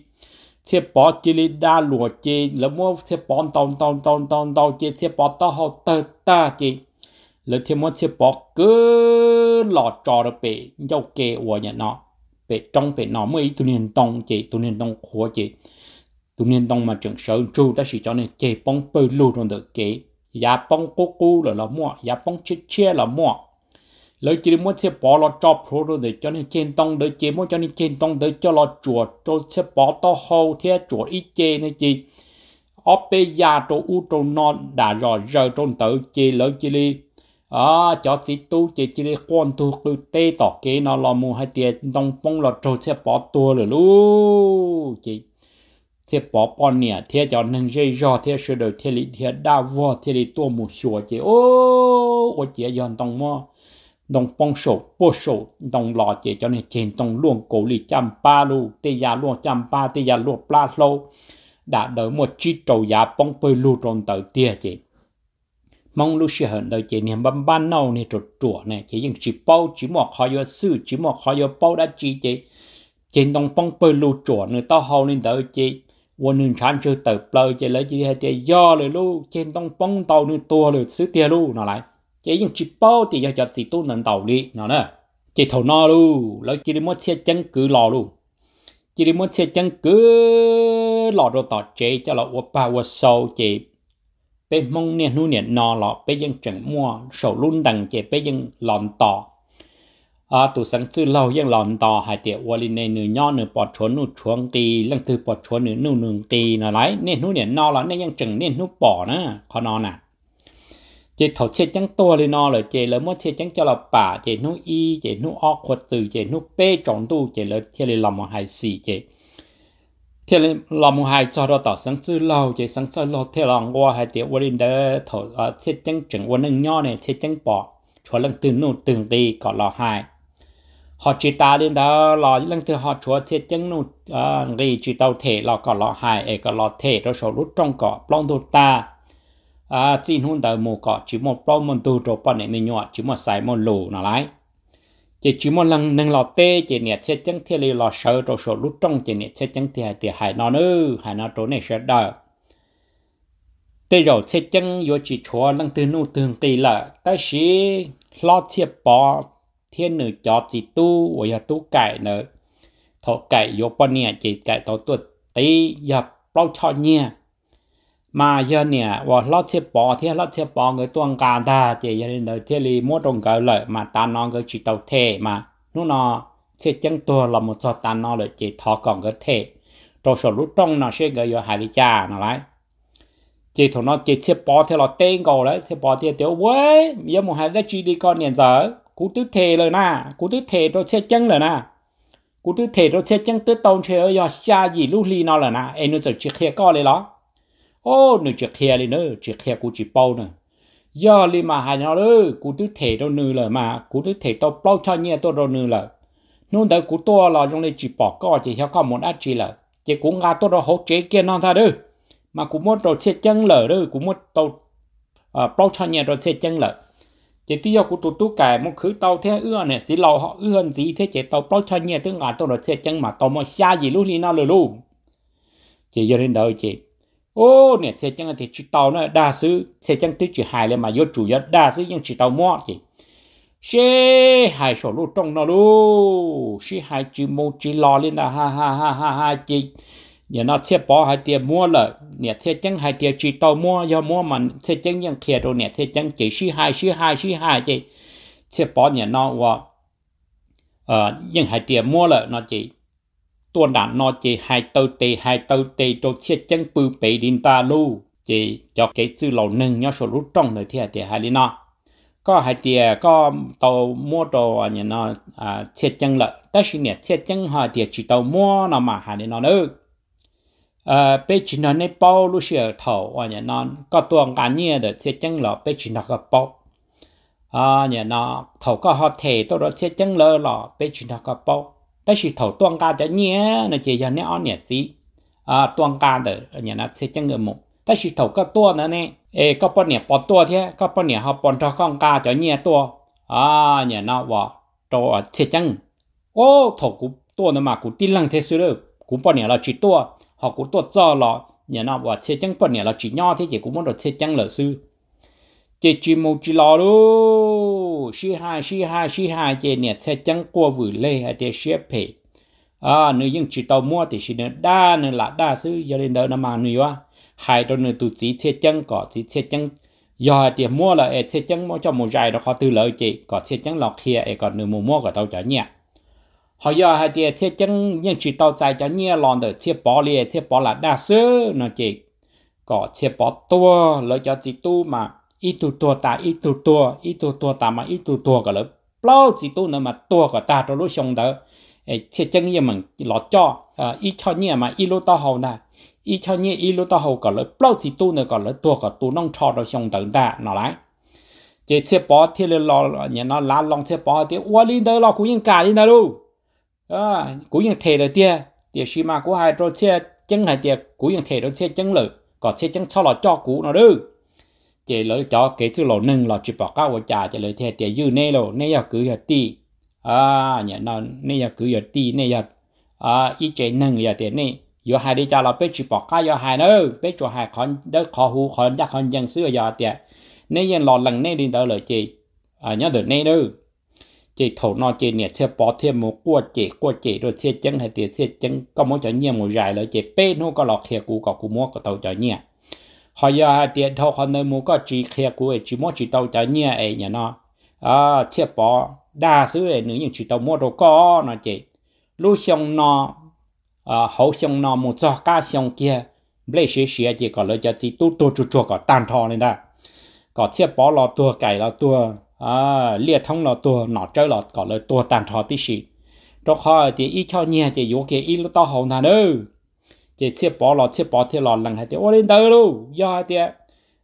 thiết bỏ chỉ lý đa lùa chế là mua thiết bỏ tông tông tông tông tông chế thiết bỏ tao hậu tơ ta chế là thiết mua thiết bỏ cứ lọ trò được bể dâu kê của nhà nó bể trong bể nó mới tu niên tông chế tu niên tông khóa chế tu niên tông mà trưởng sơn tru ta chỉ cho nên chế bóng bơi lù trong được kế giá bóng cố cú là là mua giá bóng chết chia là mua lỡ chỉ muốn xe bỏ lọ cho pro rồi để cho nên trên tông đỡ chế muốn cho nên trên tông đỡ cho lọ chùa cho xe bỏ to hầu thế chùa ít chế này chị óp bê ya trô u trô non đã rõ rờ trôn tử chế lỡ chế li à cho chị tu chế chế li quan thu cứ tê tỏ kế nó lò mù hai tiền tông phong lọ trô xe bỏ tua rồi lú chị thế bỏ bọn nè thế cho nên dây rõ thế sửa đời thế lý thế đa vô thế lý tua mù sủa chị ô ô chị dọn tông mò đồng bong sổ bô sổ đồng lò chế cho nên trên đồng luồng cổ lì chăm ba lu tê gia luồng chăm ba tê gia luồng ba lô đã đỡ một chi trâu giá bong bơi lu tròn tờ tia chị mong lu sẽ hận đời chị niềm bấm ban nâu này trột trụa này chị nhưng chỉ bao chỉ một khó do sư chỉ một khó do bao đã chi chị trên đồng bong bơi lu trụa người ta hầu nên đời chị quân nên chán chưa tới bơi chị lấy chị hay tia do lời lu trên đồng bong tàu nên tua lời xứ tia lu nó lại chỉ những chỉ bao thì giờ giờ thì tôi nâng đầu đi nào nè chỉ thầu no luôn lấy chỉ đi mua xe chân cứ lò luôn chỉ đi mua xe chân cứ lò đồ tọt chế cho lọ ua ba ua sâu chế bé mong nè nu nè nò lọ bé dân chẳng mua sầu luôn đằng chế bé dân lòn tọ à tụ sáng sư lâu dân lòn tọ hai tiệt ua lì nè nửa nho nửa bọt chuồn nửa chuông tì lăng từ bọt chuồn nửa nửa nửa tì nó lấy nè nu nè nò lọ nè dân chẳng nè nu bỏ nè khó nò nè chị thầu chị chẳng to lên nó rồi chị lấy mua chị chẳng cho là bà chị nu y chị nu o quật từ chị nu p chọn tu chị lấy chị lấy làm một hai xì chị thế là làm hai cho đó tỏ sáng sư lâu chị sáng sư lâu thế là ngô hai tiệm qua lên đó thầu à chị chẳng chừng qua nâng nho này chị chẳng bỏ cho lần từ nu từng đi có là hai họ chỉ ta đến đó là lần từ họ chúa chết chẳng nu ri à, người chỉ tàu thể là có là hai ấy có là thể rồi sổ lúc trong cỏ plong đồ ta à chỉ hôn đầu mù cọ chỉ một bao một tu rồi bao này mình nhọ chỉ một sai một lù nào lại chỉ chỉ một lần nâng lọ tê chỉ nè xe chẳng thiên lý lọ sợ rồi số lút trong chỉ nè xe chẳng thiên thì hại nó nữa hại nó chỗ này sẽ đỡ tê rồi xe chẳng vô chỉ chúa lăng từ nụ tường kỳ lợ ta sĩ lo chia bỏ thiên nữ cho chỉ tu và tu cải nữa thọ cải vô bao nè chỉ cải tổ tuột tí dập bao cho nhia mà giờ nè và lót thiết bỏ thiết lót thiết bỏ người tuân cả ta chỉ giờ nên đời thiết li mua đồng cỡ mà ta nó cái chỉ tàu thể mà nó nó thiết chân tua là một số ta nó lợi chỉ thọ còn cái thể rồi số lúc trong nó sẽ gửi vào hải lý cha nó lại chỉ thằng nó chỉ thiết bỏ thiết là tên cầu đấy thiết bỏ thiết tiểu quế giờ một hai cái chỉ đi con nền giờ cú tứ thể rồi nè cú tứ thể rồi thiết chân rồi nè cú tứ thể rồi thiết chân tứ tông chơi ở giờ xa gì lúc li nó rồi nè em nó chỉ thiết co đấy đó ô nửa chiếc khe đi nữa chiếc khe của chị bao nữa giờ li mà hai nó đó cú tứ thể đâu nư là mà cú tứ thể tao bao cho nhẹ tao đâu nư là nó đã cú to là trong này chỉ bỏ cỏ chỉ theo con muốn ăn chỉ là chỉ cũng ngã tao đó hốt chế kia non ra đó mà cú muốn tao xe chân lở đó cú muốn tao à bao cho nhẹ tao xe chân lở chỉ tiêu cú tụt tụ cài một khứ tao thế ưa này thì lầu họ ưa hơn gì thế chỉ tao bao cho nhẹ tới ngã tao rồi xe chân mà tao mà xa gì luôn đi nào rồi luôn chỉ giờ đến đời chị ô nè thế chẳng thì chỉ tàu nó đa số thế chẳng thứ chỉ hài lên mà vô chủ yếu đa số nhưng chỉ tàu mua thì xe hài sổ lu trong nó lu xe hài chỉ mua chỉ lo lên là ha ha ha ha ha chỉ nhà nó xe bỏ hai tiền mua lợ nè xe chẳng hai tiền chỉ tàu mua do mua mà xe chẳng ยัง kia rồi nè xe chẳng chỉ xe hai xe hai xe hai chỉ xe bỏ nhà nó ờ nhưng hai tiền mua lợ nó chỉ tuần đã nói chỉ hai tơ tê hai tơ tê cho chia chân bự bể đến ta lu chỉ cho cái chữ lầu nâng nhau số rút trong nơi thế thì hai đi nó có hai tia có tàu mua đồ nhà nó à chia chân lợi tất nhiên là chia chân họ thì chỉ tàu mua nó mà hai đi nó nữa à bây chỉ nó nên bao lúc xưa thầu à nhà nó có tuần cả nhia được chia chân lợi bây chỉ nó có bao à nhà nó thầu có họ thể tôi đó chia chân lợi là bây chỉ nó có bao ta chỉ thầu tuân ca cho nhé nó chỉ cho nhé on gì à tuân ca đó nhà nó sẽ chẳng người một ta chỉ thầu các tua nữa nè ê các bọn bỏ tua thế các bọn nhé học bọn cho con ca cho nhé tua à nhà nó vào cho sẽ chẳng ô thầu cũng tua mà cũng tin lăng thế xưa được cũng bọn nhé là chỉ tua họ cũng tua cho là nhà nó vào sẽ chẳng bọn nhé là chỉ nhau thế chỉ cũng muốn được sẽ chẳng là sư chị chỉ một chỉ lo đó xí hai xí hai xí hai chị nè sẽ chẳng qua vừa lê hay chị xếp phê à nếu những chỉ tàu mua thì chỉ nữa đa nữa là đa sư giờ lên đó nó mà nữa à hai đôi nữa tụi chỉ sẽ chẳng có chỉ sẽ chẳng giờ thì mua là sẽ e chẳng mua cho một dài đó khó từ lợi chị có sẽ chẳng lọc kia e còn nữa mua mua của tàu chở nhẹ họ giờ hai thì sẽ chẳng những chỉ tàu chạy chở nhẹ lòn được sẽ bỏ liền sẽ bỏ là đa sư nó chị có sẽ bỏ tua lợi cho chị tu mà ít tu tua ta ít tu tua ít tu tua ta mà ít tu tua cả lớp bao chỉ tu nữa mà tua cả ta cho lúc đó chế chân như mình lọt cho ít à, cho nhẹ mà ít lúc tao hầu nè ít cho nhẹ ít lúc tao hầu cả lớp bao chỉ tu nữa cả lớp tua cả tu nông cho rồi xong đó ta nó lại chế chế bỏ thì là lọ nhà nó lá lòng chế bỏ thì ua lên đó cũng yên cả lên đó luôn à cũng yên thể được tia tia xí mà của rồi chế chân hai tia cũng yên thể rồi chế chân lử có chế chân sau là cho cũ nó được chế lối cho cái sự lộ nâng là chỉ cao của cha chế lối theo tiền dư nê lộ nê giờ cứ giờ ti à nhớ nó nê giờ cứ giờ ti nê giờ à ít chế nâng giờ tiền nê giờ hai đi cha là biết chỉ cao giờ hai nữa biết cho hai con đỡ khó hú khó chắc khó dân xưa giờ tiền nê giờ lò lần nê đi tới lời chế à nhớ được nê nữa chế thổ nó chế nè chế bỏ thêm một quả chế quả chế rồi chế chân hay tiền chế chân có muốn cho nhiều một dài lời chế bê nó có lọt kia cũ có cũ mua có tàu cho nhiều họ giờ hai tiền thâu họ nơi mua có chỉ khe của chỉ mua chỉ tàu chở nhẹ ấy nhà nó à chiếc bỏ đa số ấy nữ những chỉ tàu mua đồ có nó chị lúc xong nó à hậu xong nó mua cho cá xong kia lấy xí xí chỉ có lấy cho chỉ tu tu chu chu có tan thò lên đó có chiếc bỏ lọ tua cày lọ tua à liệt thông lọ tua nọ chơi lọ có lấy tua tan thò tí xí đó họ thì ít cho nhẹ chỉ vô kia ít lúc tao hậu nào đâu chỉ chế bỏ lọ chế bỏ thì lọ lần hai tiếng ô lên tới luôn do hai tiếng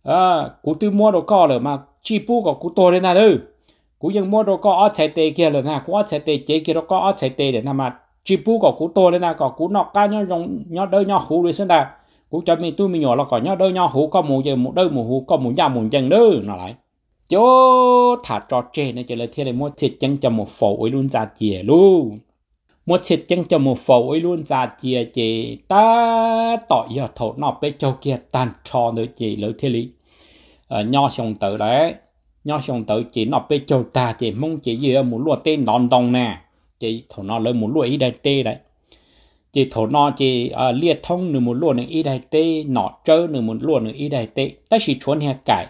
à cú tư mua đồ co rồi mà chi pu có cú to lên nào đâu mua đồ co ở chạy tê kia rồi nè cú ở chạy tê chế kia đồ co ở chạy tê để nằm mà chi pu có cú to lên nào có cú nọ ca nhau rong nhau đôi nhau hú rồi xem nào cú cho mình tôi mình nhỏ là có nhau đôi nhau hú có mù giờ một đôi mù hú có mù nhà mù chân nữa, nó lại chỗ thả trò chơi này chơi là thiên này mua thiệt chân cho một phổi luôn ra chìa luôn một chết chân cho một phẩu ấy luôn ra chia chị ta tỏi giờ thổ nọ bé châu kia tàn trò nữa chị lỡ thế lý ờ, nho sông tử đấy nho sông tử chị nọ bé châu ta chị mong chị gì muốn lúa tên non đồng nè chị thổ nọ lấy muốn lúa ý đại tê đấy chị thổ nọ chị uh, lia thông nửa muốn lúa nửa ý đại tê nọ trơ nửa muốn lúa nửa ý đại tê ta chỉ chuẩn hè cải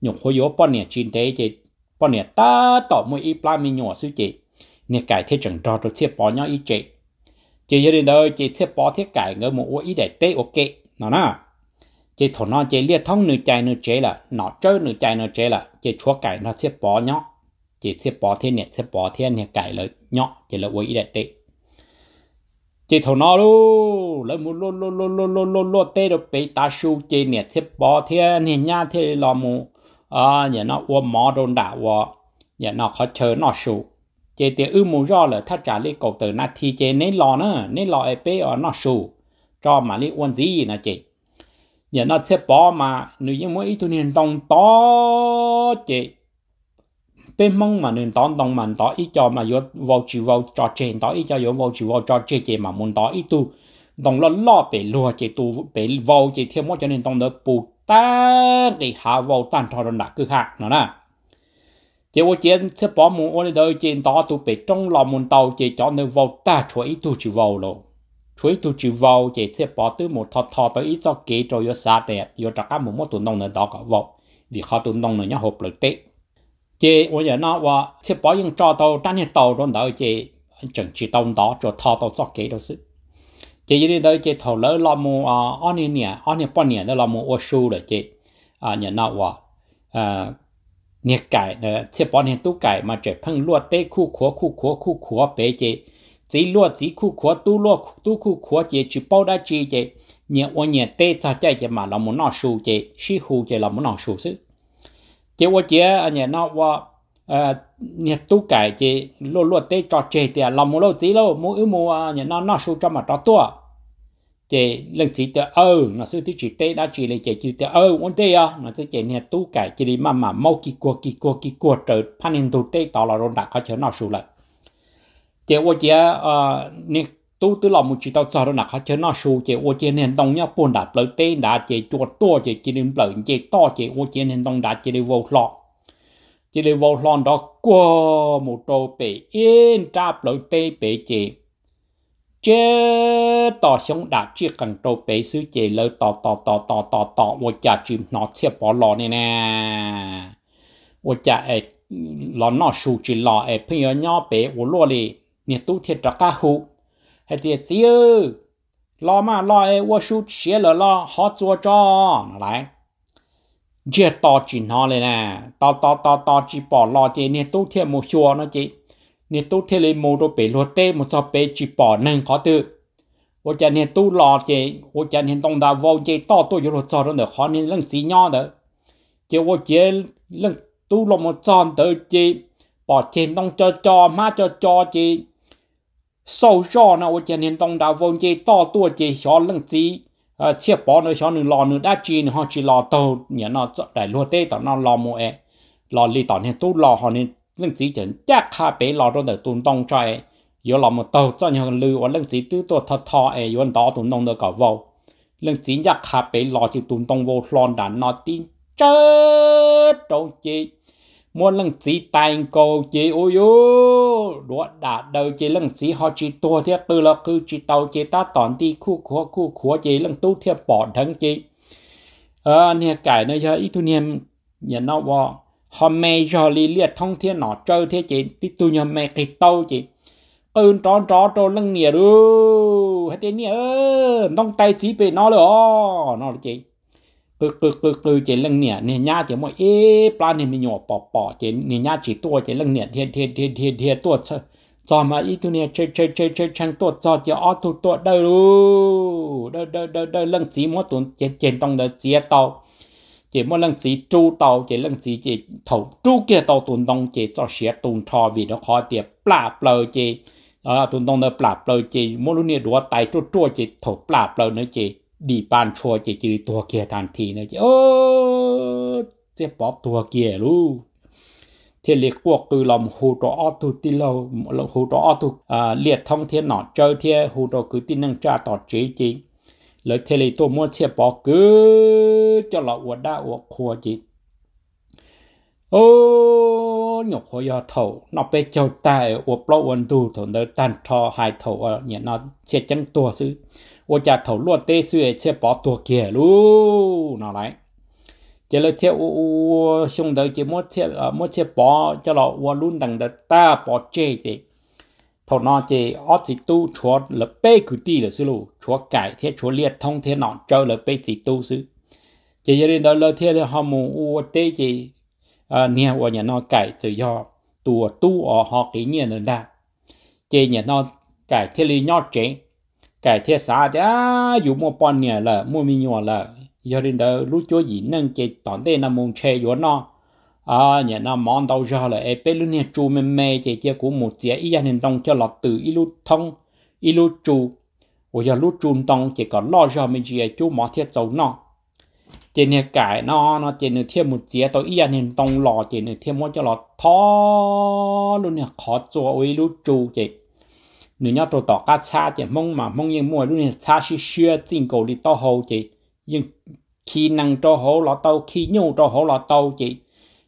nhục hồi yếu bọn nè chín thế chị bọn nè ta tỏ một ý plan mình nhỏ sư chị nè cải thế chẳng trò tôi chia bỏ nhau ý chế chỉ giờ đến đời chỉ chia bỏ thiết cải ngỡ một ý để tế ok nó nè chỉ thổ nó chỉ liệt thông nửa chạy nửa chế là nó chơi nửa chạy nửa chế là chỉ chúa cải nó chia bỏ nhau chỉ chia bỏ thế nè chia bỏ thế nè cải là nhỏ chỉ là ý để tế chỉ thổ nó luôn lấy một lô lô lô lô lô lô lô tê được bị ta su chỉ nè chia bỏ thế nè nha thế là mù à nhà nó uo mỏ đồn đảo uo nhà nó khó chơi nó su chế tiệt ư mù do là thắt trả lý cầu từ na thì chế nên lò nữa nên lò ép ở nó sù cho mà lý uốn gì nè chị nhớ nó sẽ bó mà nữ nhân mỗi ít tu niên tông to chị bên mong mà nên tông tông mạnh tỏ ít cho mà vô vào vô cho trò chuyện tỏ ít cho vô vào vô cho trò chuyện mà muốn tỏ ít tu tông lo lo bể lùa chị tu bể vô, chị thêm mỗi cho nên tông đỡ bù ta để hạ vào tan thọ rồi đã cứ hạ nó nè chỉ có chỉ sẽ bỏ muốn ở đây chỉ đó tụ bị trong lòng muốn tàu chỉ cho nên vào ta chuối tu chịu vào luôn chuối tu chịu vào chỉ sẽ bỏ từ một thọ thọ tới ít cho kế cho yo sát đẹp yo chắc cả một một tụ nông nữa đó có vào vì họ tụ nông nữa nhá hộp lợi tệ chỉ có nhà nó và sẽ bỏ những cho tàu trang những tàu rồi đợi chỉ chẳng chỉ tông đó cho thọ tàu cho kế đâu sự chỉ như đây chỉ thầu lỡ lo mu à anh nè anh nè bao nè đó lo mu ô số rồi chỉ à nhà nó và à เนี่ยไก่เนี่ยเชื่อปอนเห็นตู้ไก่มาเจ็บพังลวดเต้คู่ขัวคู่ขัวคู่ขัวเป๋เจจีลวดจีคู่ขัวตู้ลวดตู้คู่ขัวเจจีเป้าได้จีเจเนี่ยวันเนี่ยเต้จะใจจะมาเราหมุนนอชูเจชี้หูเจเราหมุนนอชูซึเจว่าเจอันเนี่ยนอว่าเอ่อเนี่ยตู้ไก่เจลวดลวดเต้จอดเจเตียเราหมุนเราจีเราหมุนอือหมุนเนี่ยนอนนอชูจะมาต่อตัว chị lần chỉ tờ ơ nó sẽ tiêu chị tê đã chị lên chị chịu tờ ơ ổn đề à nó sẽ chị nè tu cải chị đi mà mà mau kỳ cua kỳ cua kỳ cua trở phan nên tu tê tỏ là rồi đã có chớ nó sù lại chị ô chị à, ờ nè tu tư lòng một chị tao chờ rồi đã có chớ nó sù chị ô chị nè đông nhau buồn đạp lỡ tê đã chị chuột tua chị chị đi lỡ chị to chị ô chị nè đông đã chị đi vô lọ chị đi vô lọ đó qua một tô bể yên trap lỡ tê bể chị chế tỏ xong đã chia cần trâu bế sư chế lơ tỏ tỏ tỏ tỏ tỏ tỏ một chả chìm nó chia bỏ lò này nè một chả ấy lò nó sù chỉ lò ấy bây giờ nhỏ bế vô lò lì nhiệt tu thiệt trả cá hụ hay thiệt gì ư lò mà lò ấy vô sù chia lờ lò họ chua cho nó lại chia tỏ chỉ nó này nè tỏ tỏ tỏ tỏ chỉ bỏ lò chế nhiệt tu thiệt một chua nó chỉ nên tu thế lấy mô đồ bể tê một sọ bể chỉ bỏ nâng khó tự ô chả nên tu lò chê ô chả nên tông đào vô chê to tôi rồi sọ đó nữa khó nên lăng xí nhỏ đó chê ô chê lăng tu lò một tròn tới chê bỏ trên tông cho cho má cho cho chê sâu cho nó ô chả nên tông đào vô chê to tôi chê xó lăng xí ờ, chia bỏ nữa xó nữa lò nữa đã chi nữa họ lò tàu nhớ nó đại lúa tê tao nó lò mua lò lì tao nên tu lò họ nên lưng sĩ chân chắc khá bế lò đồn để tùn tông trái yếu lòng một tàu cho nhau lưu và lưng sĩ tư tùa thật thọ ấy yếu đó tùn tông được cả vô lưng sĩ chắc khá bế lò chỉ tùn tông vô lòn đàn nó tin chết đâu chị mua lưng sĩ tàn cầu chị ôi ô đũa đã đầu chị lưng sĩ họ chỉ tua thiết từ là cứ chỉ tàu chị ta tòn đi khu khu khu khu chị lưng tu thiết bỏ thân chị ờ nè cái nè giờ ít tu niệm nhận nọ vào họ mê cho li liệt thông thiên nó chơi thế chị tí tu nhờ mẹ cái tàu chị ơn tròn tró tró lưng nghĩa đu hết tiền nghĩa nông tay chỉ về nó rồi nó là chị cứ cứ cứ cứ chị lưng nghĩa nè nhà chị mọi ế plan thì mình nhỏ bỏ bỏ chị nè nhà chỉ tua chị lưng nghĩa thiên thiên thiên thiên thiên tua chơi cho mà ít tu nè chơi chơi chơi chơi chăng tua cho chị ở tu tua đâu đâu đâu đâu đâu lưng chỉ mỗi tuần chị chị tông đỡ chị tàu chỉ một lần chỉ trụ tàu chỉ lần chỉ chỉ thầu trụ kia tàu tuần đông chỉ cho xe tuần thọ vì nó khó tiệp plà plờ chỉ à tuần đông nó plà plờ chỉ mỗi lúc này đua tay trụ trụ chỉ thầu plà plờ nữa chỉ đi bàn chua chỉ chỉ tua kia tàn thì nữa chỉ ô chỉ bỏ tua kia luôn thì liệt quốc từ lòng hồ trọ ô tu ti lâu hồ trọ ô tu à, liệt thông thiên nọ chơi thiên hồ trọ cứ tin năng tra tỏ chế chính เลยเทเลตัวมัวเชียปอกือจะหลออวดได้อวดคัวจิโอ้หยกหวยอเถานอไปเจ้าตายอวดปลอวันดูถนเดตันทอหายเถาเนี่ยนอเชียจังตัวซื้ออวดจากเถาลวดเตะซืือเชียปอตัวเกียรู้นอไรจะเลยเทียวชงเดจมัวเชียมัวเชียปอจะหลออวดรุ่นดังเดต้าปอเจติ thọ nọ chỉ ớt chỉ tu chúa là bê cứ ti là sư lù chúa cải thế chúa liệt thông thế nọ cho là bê chỉ tu sư chỉ gia đến đó là thế là họ muốn u tê chỉ à, nè u nhà nọ cải tự do tu tu ở họ kỹ nhiên nữa đã chỉ nhà nọ cải thế lý nhót chế cải thế xã thế à dù mua bọn nè là mua mi nhỏ là gia đến đó lúc chúa gì nâng chỉ tỏn tê là muốn chơi vô nó à nhà nam món đâu cho là ép luôn nha chú mình mẹ chị chị của một chị ý anh tông cho lọt từ ý thông ý lúc chú ở giờ lúc chú tông chỉ có lo cho mình chị chú mỏ thiết dấu nó chị nè cải nó nó chị nè thiết một chị tôi ý anh tông lọ chị nè thiết một cho lọt thó luôn nha khó cho ý lúc chú chị nếu nhớ tôi tỏ cá cha chị mong mà mong như mua luôn nha xa xí xưa tình cầu đi to hầu chị nhưng khi năng cho hậu lọ tàu khi nhu cho hậu lọ tàu chị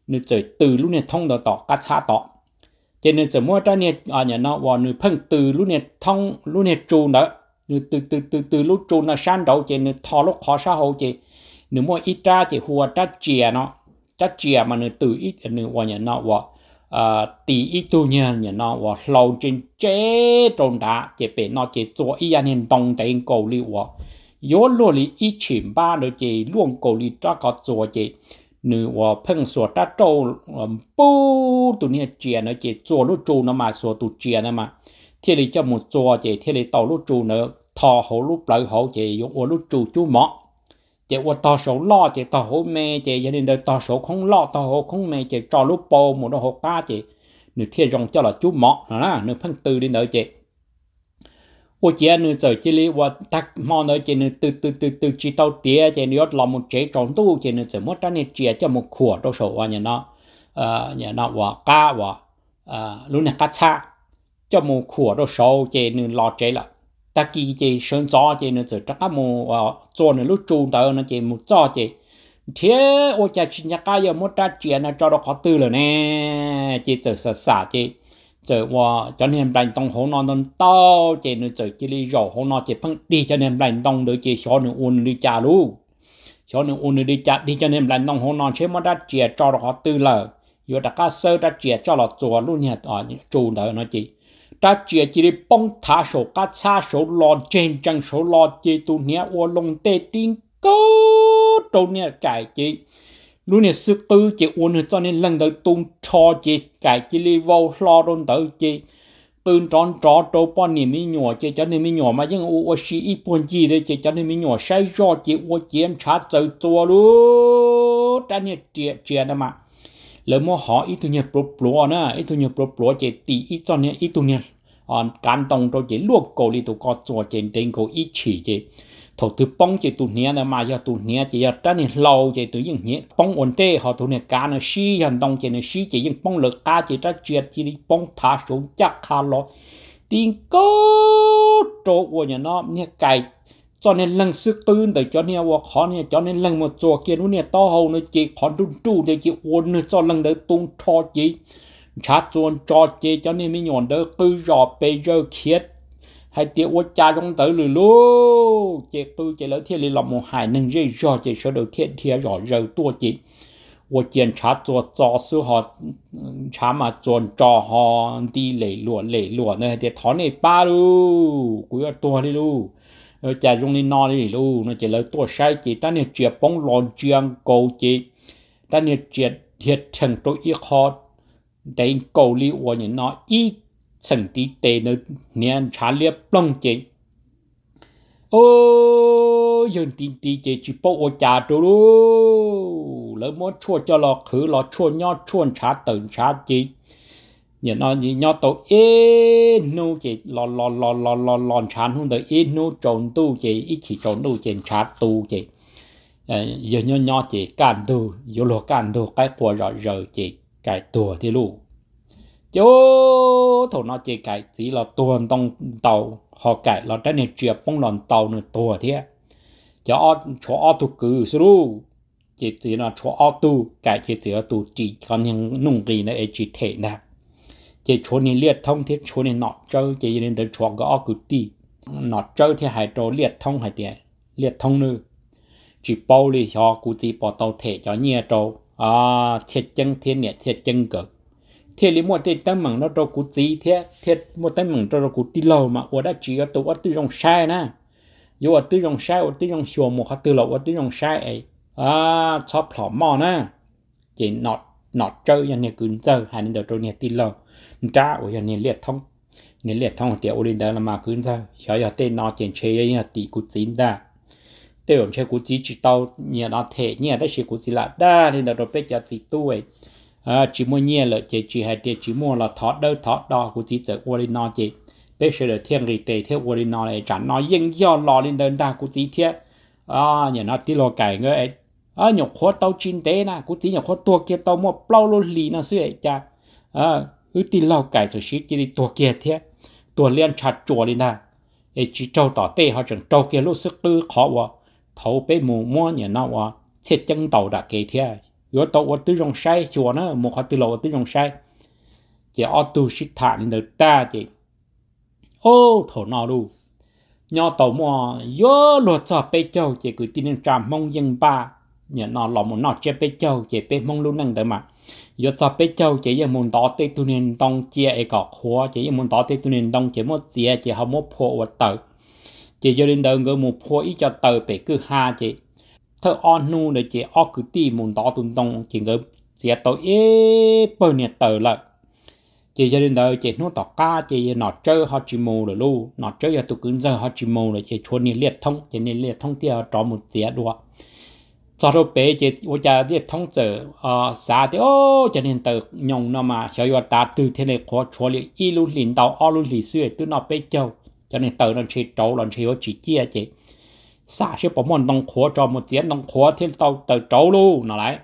nên trời từ lúc này thông đó tỏ cắt xa tỏ cho nên giờ mua trái nè, à nhà nó vào nên phân từ lúc này thông lúc này trụ nữa nên từ từ từ từ lúc trụ nó sáng đầu cho nên thò lúc khó xa hậu cho nên mua ít ra thì hùa trái chè nó trái chè mà nên từ ít nên vào nhà nó vào à tỷ ít tu nhà nhà nó vào lâu trên chế trộn đá chế bể nó chế tua ít anh hiện đồng tiền cầu li vào yếu luôn li ít chìm ba rồi chế luôn cầu li cho có tua chế nữ và phân số ta trâu bù tụi này chia nó chỉ cho lúc trâu nó mà số tụi chia nó mà thế thì cho một cho chỉ thế thì tàu lúc trâu nó thò hổ lúc lợi hổ chỉ dùng ô lúc trâu chú mỏ chỉ qua tàu số lo chỉ tàu hổ mê chỉ gia đình đời tàu số không lo tàu hổ không mê chỉ cho lúc bò một đó hổ ta chỉ nữ thiên rồng cho là chú mỏ hả nữ phân từ đến đời chỉ 我今年走这里，我他妈的今年都都都都知道爹，今年要老母这种都今年怎么着呢？这这么苦多少啊？你那呃，你那我嘎我呃，路呢嘎差，这么苦多少？今年老这了，他给这生早今年走这个么啊？做呢路中到呢这么早这。thế ô cha chỉ nhà cái giờ muốn ta chuyện là cho nó khó tư rồi nè chỉ từ sợ sợ chứ giờ qua cho nên đánh tông hố non tông to chỉ nữa chơi chỉ đi rổ hố non chỉ phăng đi cho nên đánh tông được chỉ cho nên uốn đi cha luôn cho nên uốn đi cha đi cho nên đánh tông hố non chế mà đã chia cho họ tư lờ vừa đã ca sơ đã chia cho là chùa luôn nhỉ ở chủ đỡ nó chỉ ta chia chỉ đi bông thả số cá xa số lò trên chân số lò chỉ tu nhé uốn lông tê tiếng cố đâu nhỉ cải chỉ lúc này sư tư chỉ uốn hơn cho nên lần đầu tung cho chỉ cái chỉ li vô lo đôn tử chỉ tương tròn trò trâu bọn niệm mi nhỏ chỉ cho nên mi nhỏ mà nhưng u u xí ít buồn gì đấy chỉ cho nên mi nhỏ say do chỉ u chiếm chát trời tua luôn ta nè chia chia đó mà lỡ mua họ ít thu nhập bố bố nè ít thu nhập bố bố chỉ tỷ ít cho nên ít thu nhập còn cán tông trâu chỉ luộc cổ li tụ có chùa trên trên cổ ít chỉ chỉ thổ từ bông chỉ tụt nhẹ mà giờ tụt nhẹ chỉ giờ trái này lâu chỉ tự nhiên nhẹ bông ổn tê họ tụt nè cá nó xí hành động chỉ nó xí chỉ những bông lực cá chỉ trái chuyện chỉ đi bông thả xuống chắc khá lo tiếng cố chỗ của nhà nó nhẹ cày cho nên lần sư tư để cho nên hoặc họ nên cho nên lần một chùa kia nó nè to hầu nó chỉ họ đun trụ để chỉ ổn nó cho lần đời tung cho chỉ chát chuồn cho chỉ cho nên mình nhọn đời cứ rõ bây giờ khiết hai tiếng quá cha trong tử lừa lú chị tôi chị lỡ thiên lì lòng một hải nâng dây do chị sợ được thiên thiên rõ rồi tua chỉ, tua tua mà nơi hai tiếng này ba lù, lù, lù, đi đi ở lỡ sai ta ta nè nè bóng thiệt đánh chị 我检查做做事哈，查嘛做做哈的磊落磊落呢，得讨你巴喽，古要多的喽，呃，家用的哪里喽？那就来多晒些，但你接帮老姜高些，但你接贴成都一号，等高里我人那一。sân tí tê nó niên trả liếp lông chê, ô yên tí tí chê chỉ bố ô chà trô lô lỡ mô chua cho lọ khứ lọ chua nhó chuôn trả tận trả chê, nhớ nó nhớ nhó tổ ê nô chê lọ lọ lọ lọ lọ lọ trả hôn tờ ê nô trộn tu chê ít chỉ trộn tu chê trả tu chê, ờ, giờ nhớ nhó chê cản đồ giờ lọ cản đồ cái quả rõ rờ chê cái tùa thế luôn chỗ thổ nó chế cái thì là tuần tông tàu họ cái là trái này triệt phong đòn tàu nửa tùa thế cho chỗ ở tu cử sưu chỉ thì là chỗ ở tu cái chỉ chỉ ở tu chỉ còn những nung kỳ này chỉ thể nè chỉ chỗ này liệt thông thiết chỗ này nọ chơi chỉ nên được chỗ gõ cử đi nọ chơi thì hai chỗ liệt thông hai tiền liệt thông nữa chỉ bao lì cho cụ chỉ bỏ tàu thể cho nhẹ chỗ à thiết chân thiên nhẹ thiết chân cực thế lý mua tên tăng mảng nó đâu cú gì thế thế mua tăng mảng đâu cú đi lâu mà ở đã chỉ có tôi ở tư dòng sai na, dù ở tư dòng sai ở tư dòng xùa một hạt tư lâu, ở tư dòng sai ấy à chóp thỏ mò na, chỉ nọt nọt chơi nhà này cứ giờ hai nên đầu trâu nhà đi lâu cha ở nhà này liệt thông nhà liệt thông thì ở đây đó là mà cứ giờ cho giờ tên nó chỉ chơi nhà tí cú gì đã tôi cũng chơi cú gì chỉ tao nhà nó thể nhà đã chơi cú gì là đa nên đầu trâu bây giờ gì tuổi À, chỉ mua nhẹ là chỉ chỉ hai tiền chỉ mua là thọ đâu thọ đó của chỉ tự quên nó chỉ bây giờ là thiên gì tệ theo quên nó này chẳng nói yên do lo lên đơn đa của chỉ thiên à nhà nó tí lo cải người à nhục khó tao chín tế na của chỉ nhục khó tua kia tao mua bao lô lì nó suy cha à cứ tí lo cải rồi chỉ đi tua kia thế tua liên chặt chùa lên na ấy chỉ trâu tỏ tê họ chẳng trâu kia lúc sức tư khó quá thấu bé mù mua nhà nó quá chết chân tàu đã kế thế rồi tàu ở tư rong say chùa nó một họ từ lộ ở tư rong say chỉ ở tu sĩ thả nên được ta chỉ ô thổ nọ đủ nhỏ tàu mò yo luật e cho bê châu chỉ cứ tin nên trà mong dân ba nhờ nọ lọ một nọ chế bê châu chỉ bê mong luôn năng tới mà yo cho bê châu chỉ giờ muốn đó tê tu nên đông chia ấy cọ khóa chỉ giờ muốn đó tê tu nên đông chỉ một chia chỉ họ một phô và tờ chỉ giờ đến đời người một phô ít cho tờ bê cứ ha chỉ thơ on nu để chế o cứ tì mùn tỏ tùn tông chỉ ngớ chế tổ ế bờ nhiệt tờ lợi chế gia đình đời chế nó tỏ ca chế nó chơi họ chỉ mù rồi lu nó chơi giờ tụi cứng giờ họ chỉ mù rồi chế chuẩn nhiệt liệt thông chế nhiệt liệt thông tia trò một tía đùa cho đồ bé chế ôi cha liệt thông giờ ờ xa thì ô chế nên tờ nhông nó mà sợ yo ta từ thế này khó chuẩn liệt y lu lìn tàu o lu lì xưa tụi nó bé châu cho nên tờ nó chế trâu nó chế chỉ chia chế xã sẽ bỏ mòn đồng khóa cho một tiếng đồng khóa thêm tàu tàu trâu lu nó lại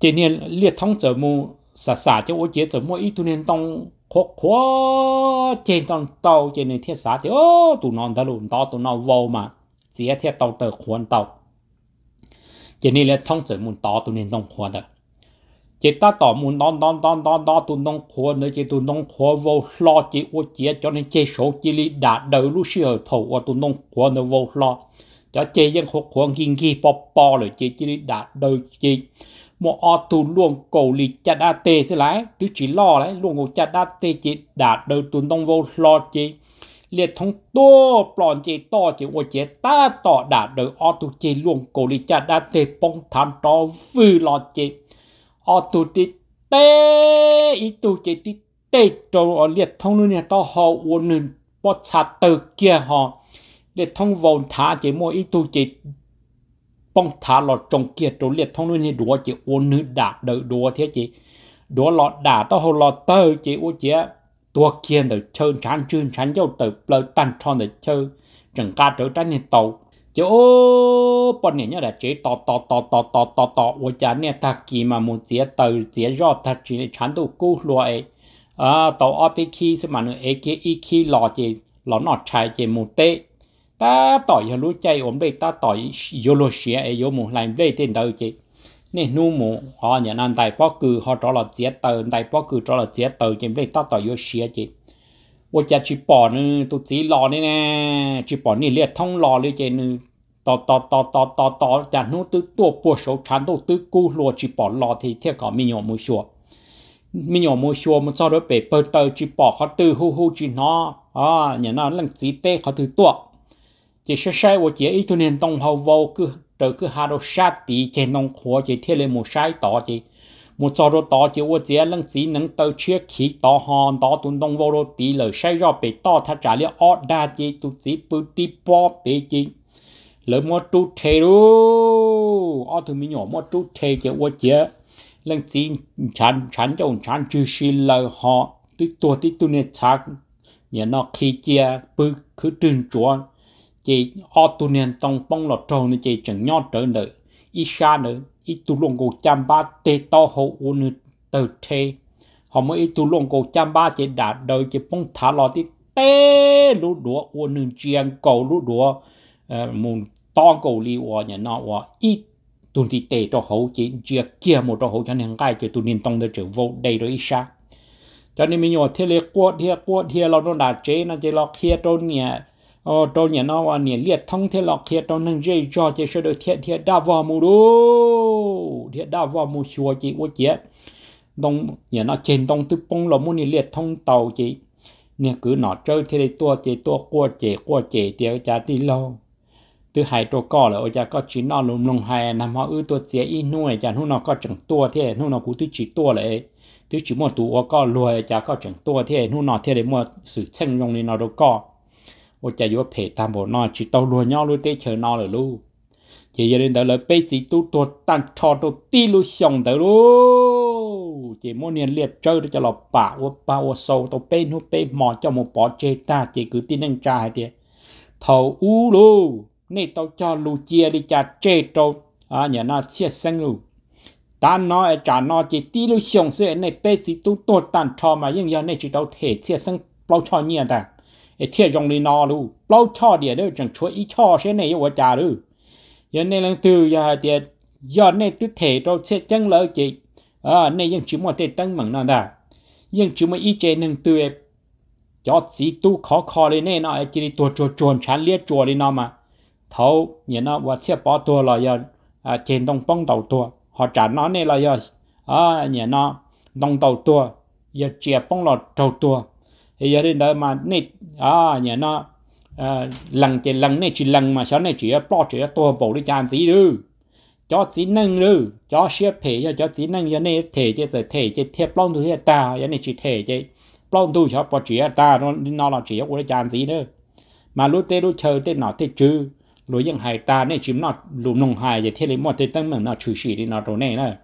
chỉ nên liệt thông trở mù xã xã cho ô chế trở mù ít tu nên đồng khóa khóa trên đồng tàu trên nên thiết xã thì ô tụ nó đã lùn to tụ vô mà chỉ thiết tàu tờ khóa tàu chỉ nên liệt thông trở mù to tụ nên đồng khóa đó ta tỏ muốn đón đón đón đón đón tụ nông khóa nữa chỉ tụ nông khóa vô lo chỉ ô chế cho nên chế số chỉ lý đã đầu lúc xưa thầu ô tụ nông khóa nữa vô lo cho chế dân hộp khoảng kinh kỳ bò bò rồi chế chế đã đời chế một ô tù luôn cầu lì chà đa tê sẽ lái chứ chỉ lo lấy luôn cổ chà đa tê chế đã đời tù nông vô lo chế liệt thông tô bọn chế to chế ô chế ta tỏ đã đời ô tù chế luôn cầu lì chà đa tê bông thán to vư lo chế ô tù tê tê ý tù chế tê tê trâu liệt thông luôn nè to hò ô nền bọt chà tờ kia họ để thông vào thả chỉ mua ít tu chỉ bong thả lọt trong kia trốn liệt thông nuôi đùa chỉ ôn nữ đạt đỡ đùa thế chị đùa lọ đả tao hồ lọ tơ chị ô chị tua kia được chơi chán chืn chán dâu từ lơ tan tròn được chơi chẳng ca trở trái nên tàu chị ô bọn này nhớ là chị tò tò tò tò tò tò tò, ô chả nè ta kỳ mà muốn tiếc tờ tiếc do ta chỉ là chán tụ cú loại à tàu ở bên kia mà nó ấy kia ít kia lọ chị lọ nọ chạy chị một tê ta tỏi giờ lúc chạy ổn đây ta tỏi vô lô xía ấy vô mù làm đây tên đâu chị nên nu mù họ nhận anh tài bó cừ họ trọ là chế tờ tài bó cừ trọ là chế tờ chị đây ta tỏi vô xía chị 我家去包呢，都自己捞的呢，去包你连汤捞的这呢，到到到到到到，然后都多不收产都都够落去包捞的，天搞没有没说，没有没说，我们早点被包到去包，他都好好去拿啊，人家能自己带他都多。chỉ sẽ sai của chỉ ít nên tông hầu vô cứ từ cứ hà đồ sát tí trên nông khoa chỉ thiết lên một sai tỏ chỉ một trò đồ tỏ chỉ của chỉ lăng chỉ nâng tàu chia khí tỏ hòn tỏ tuần tông vô đồ tí lời sai do bị tỏ thắt trả liệu ở đa chỉ tu sĩ bự tí bỏ bị chỉ lời mua tu thề ru ở từ mi nhỏ mua tu thề chỉ của chỉ lăng chỉ chán chán cho chán chữ sĩ lời họ tí tua tí tu nên chán nhà nó khi chia bự cứ trừng chuông chị ở tu niên tông phong lọt trâu nên chị chẳng nhót trở nữa ít xa nữa ít tu luôn cổ chăm ba tê to hậu u nữ tờ họ mới ít tu luôn cổ chăm ba chị đã đời chị phong thả lọt thì tê lú đũa u nữ chiang cầu lú đũa ờ, mùng to cầu li u nhà nọ u ít tu thì tê to hậu chị chia kia một to hậu cho nên cái chị tu niên tông để trở vô đây rồi ít xa cho nên mình nhỏ thế liệt quật thế quật thế เรา nó đã chế nó chế lo kia trôn nhẹ ờ trâu nhà nó nè liệt thông thế lọc thiệt trong nâng dây cho chị sẽ được thiệt thiệt đa vò mù đô thiệt đa vò mù chùa chị của chị đông nhà nó trên đông tư bông là muốn nè liệt thông tàu chị nè cứ nó chơi thế này tua chị tua qua chị qua chị thì chả tí lâu từ hai trâu cò là ở cha có chỉ nó lùm lùng hai nằm họ ư tua chị ít nuôi chả nó có chẳng tua thế nó cũng tư chỉ tua lại tư chỉ mua tủ có lùi chả có chẳng tua thế nó thế để mua sự chân dùng này nó đâu có ô chả vô phê tam bộ nó chỉ tàu lùa nhau luôn tê chờ nó rồi luôn chỉ giờ đến đó là bây giờ tu tu tan trò tu ti lu xong tới luôn chỉ muốn niệm liệt chơi cho lọ bả ô bả sâu tàu bên hút bên mò cho một bỏ chê ta chỉ cứ tin anh trai thì thầu u lu nên tao cho lu chia đi cha chê trâu à nhà nó chia sang luôn ta nói trả nó chỉ ti lu xong sẽ này bây giờ tu tu tan trò mà nhưng giờ này chỉ tao thể chia sang bao cho nhiều ta ไอ้เที่ยจงลีนอรู้เล่าช่อเดียด้วยจังช่วยอีช่อเช่นในวัวจ่ารู้ยันในหลังตือยาเดียย้อนในตื้อเถเราเช็ดจังเลยจีอ่าในยังชิมว่าเตตั้งเหมือนนั่นได้ยังชิมว่าอีเจหนึ่งตือจอดสีตู้ขอคอเลยแน่นอนไอ้จีตัวจวนจวนฉันเลียจัวเลยนอมาเท้าเนี่ยนะว่าเชี่ยปอตัวลอยอ่าเจนต้องป้องเต่าตัว họ trả nó nên là giờ à nhà nó đồng đầu tua giờ chia bông lọt đầu tua thì giờ đến đó mà nè à nhà nó à, lần chỉ lần này chỉ lần mà sáng này chỉ à, bỏ chỉ à, tổ bổ đi chán tí đư cho tí năng đư cho xe phê cho cho tí năng giờ này thể chứ giờ thể chứ thể plong thứ ta giờ này chỉ thể chứ plong thứ cho bỏ chỉ ta nó nó là chỉ của đi chán tí nữa mà lúc tê lúc chờ tê nọ tê chứ lúc những hải ta này chỉ nó lúc nông hải thì thế lấy một tê tăng mình nó chửi xỉ đi nó đồ này nữa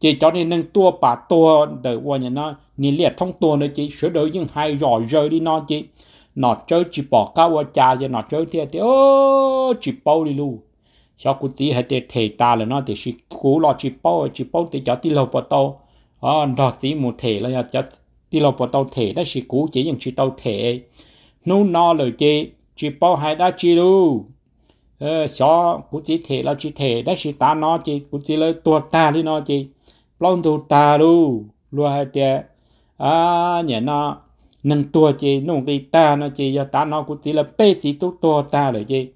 chỉ cho nên nâng tua bà tua đỡ qua nhà nó nhìn liệt thông tua nữa chị sửa đổi những hai rõ rơi đi nó chị nó chơi chỉ bỏ cao qua cha cho nó chơi thì thì ô chỉ bao đi luôn cho cụ tí hay thì thể ta là nó thì chỉ cú lo chỉ bao chỉ bao thì cho tí lâu bỏ tàu à đó tí một thể là cho tí lâu bỏ tàu thể đó chỉ cú chỉ những chỉ tàu thể nô nó lời chị ờ, chỉ bao hai đã chỉ luôn ờ cho cụ chỉ thể là chỉ thể đó chỉ ta nó chị cụ chỉ là tua ta đi nó chị plong tu ta lu lua hai tia à nhẹ nó nâng tua chị nung ri ta nó chị giờ ta nó cũng chỉ là pe chỉ tu tua ta rồi chị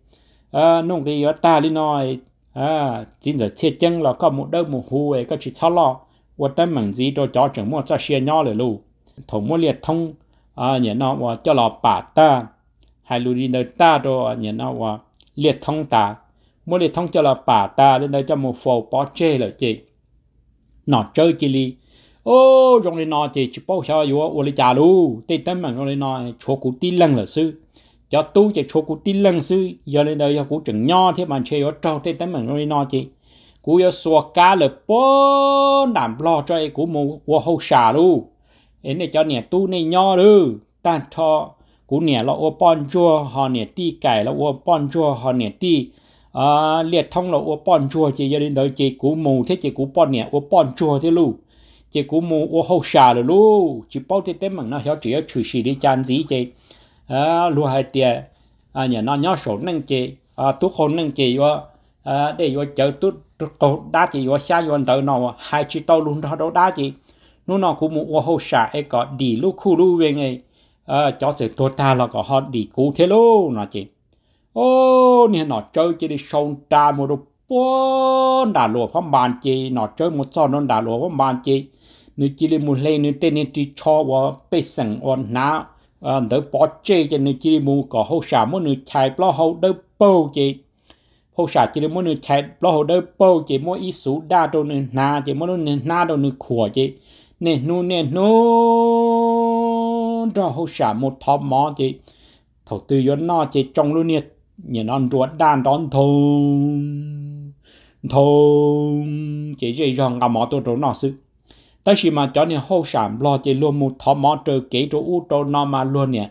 à nung ri giờ ta đi noi à chính giờ chết chân là có mu đôi mu hu ấy có chỉ sao lo và tâm mình gì cho chó chẳng mua cho xe nhỏ rồi lu thổ mua liệt thông à nhẹ nó và cho lọ bà ta hai lu đi nơi ta rồi nhẹ nó và liệt thông ta mua liệt thông cho lọ bà ta đến đây cho một phổ po chê rồi chị nọ chơi chỉ li ô trong này nọ thì chỉ bao giờ yo ô li trả lu tê tâm mà trong này nọ chỗ cụ tí lăng là sư cho tu chỉ chỗ cụ tí lăng sư giờ lên đây cho cụ chừng nho thế mà chơi yo trâu tê tâm mà trong này nọ chỉ cụ yo xua cá là bó nằm lo cho cụ mù ô hậu xả lu ấy này cho nè tu này nho đư ta cho cụ nè lo ô bon chua họ nè ti cải lo ô bon chua họ nè ti à, liệt thông là ô bọn chùa chị gia đình đó chị cú mù thế chị cú bọn nè ô bọn chùa thế lu chị cú mù ô hậu xà là lu chị bao thế tên mảng nó hiểu chị ở chủ sĩ đi chăn gì chị à lu hai tiệt à nhà nó nhớ sổ nâng chị à tú khôn nâng chị ô à để ô chờ tu cổ đá chị ô xa ô tờ nào hai chị tao luôn đó đâu đá chị nó nó cú mù ô hậu xà ấy có đi lu khu lu về ngay à cho sự tôi ta là có họ đi cú thế lu nó chị ô nè chơi chỉ đi sông trà một đồ bố đà lùa phong bàn chị nó chơi một trò nó đà lùa phong bàn chị nếu chỉ đi một lên nếu tên nên chỉ cho và bê sẵn và ná đỡ bỏ chê cho nếu chỉ đi một có hậu xả một nếu chạy bỏ hậu đỡ bầu chị hậu xả chỉ đi một nếu chạy bỏ hậu đỡ bầu chị mỗi ý số đa đồ nếu ná chị mỗi nếu ná đồ nếu khủa chị nè nu nè nu cho hậu xả một thọ mò chị thầu tư yo nó trong luôn nè nhìn non ruột đàn đón thùng thùng chỉ dễ dàng ngầm mỏ tôi rủ nó sức tới khi mà cho nên hô sản lo chỉ luôn một thọ mỏ trừ kỹ rủ u trâu nó mà luôn nè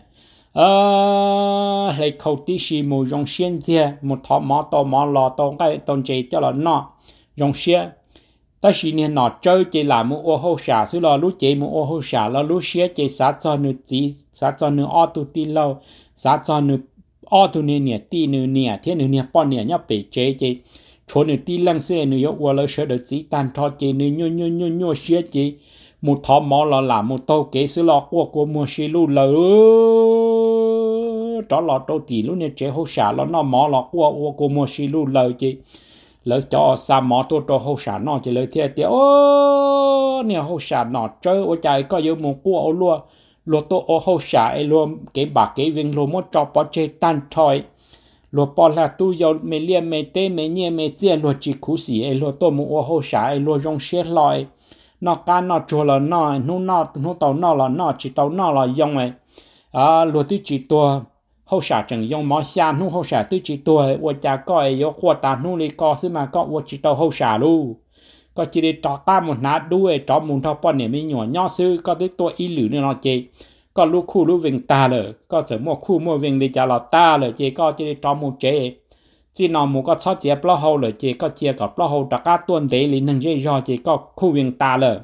ờ lấy khẩu tí xì một dòng xiên thia một thọ mỏ to mỏ lo to cái tôn chỉ cho là nó dòng xiên ta chỉ nên nó chơi chỉ làm mu ô hô xả xứ là lú chỉ mu ô hô xả là lú xiên chỉ sát cho nữ chỉ sát cho nữ o tu ti lâu sát cho nữ o tu nè nè ti nè nè thiên nè nè bọn nè nhá bể chế chế chỗ nè ti lăng xe nè yếu qua sợ được chỉ tan thọ chế nè nhô nhô nhô nhô chế một thọ mò lò là một tàu kế sứ lò qua của mua xe lù lỡ đó lò đâu tì lù nè chế hô xả lò nó mò lò qua qua mua xe lù lỡ chế lỡ cho xa mò tô tô hô xả nó chế lỡ thiệt tiệt nè hô xả nó chơi ô chạy có yếu một cua ô lùa lô tô ô hô xả ấy luôn cái ba cái viên lô mốt cho bỏ chơi tan thôi lô bỏ là tu yo mê lia mê tê mê nhẹ mê tia lô chỉ cú xỉ ấy lô tô mù ô hô xả ấy lô rong xe lòi nó cá nó chùa là nó nó nó nó tàu nó là nó chỉ tàu nó là dòng ấy à lô tư chỉ tua hô xả chẳng dòng mỏ xa nó hô xả tư chỉ tua ô cha coi yo qua ta nó li co xí mà có ô chỉ tàu hô xả luôn ก็จะได้จอก้ามุนนาด้วยจอมุนทอปอนเนี่ยไม่หน่วยย่อซื้อก็ได้ตัวอีหรือเนี่ยเราเจก็ลูกคู่ลูกเวงตาเลยก็จะมั่วคู่มั่วเวงเลยจะเราตาเลยเจก็จะได้จอมุนเจจีนอมูก็ชอบเจียปลอหูเลยเจก็เจียกับปลอหูตะก้าต้นเดลินนั่งเจยอเจก็คู่เวงตาเลย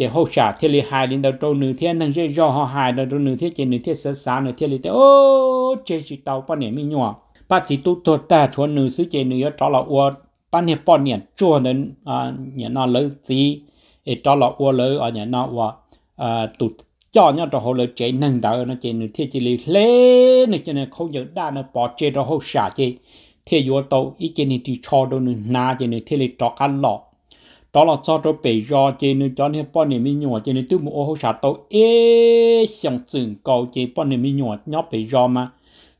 chỉ hậu xả thiên lý hài đến đầu trâu nữ thiên năng dây do họ hài đầu trâu nữ thiên chỉ nữ thiên sơ sáng nữ thiên lý thế ô chế chỉ tàu quan niệm mi nhỏ bác sĩ tu thuật ta cho nữ sứ chế nữ yếu trò là uo ban nhiệt bao nhiệt chua nên à nhiệt nó lớn gì ở đó là ô lớn ở nhiệt nó và à tụt cho nhau cho họ lớn chế nâng đỡ nó chế nửa thiết chỉ lấy lê nửa chế này không nhớ đa nó bỏ chế đó họ xả chế thiết yếu tố ý chế này thì cho đâu nửa na chế nửa thiết lấy cho cả lọ đó là cho cho bể do chế nửa cho nên bao nhiêu mi nhọ chế nửa tu mu ô họ xả tàu ế xong chừng cầu chế bao nhiêu mi nhọ nhóc bể do mà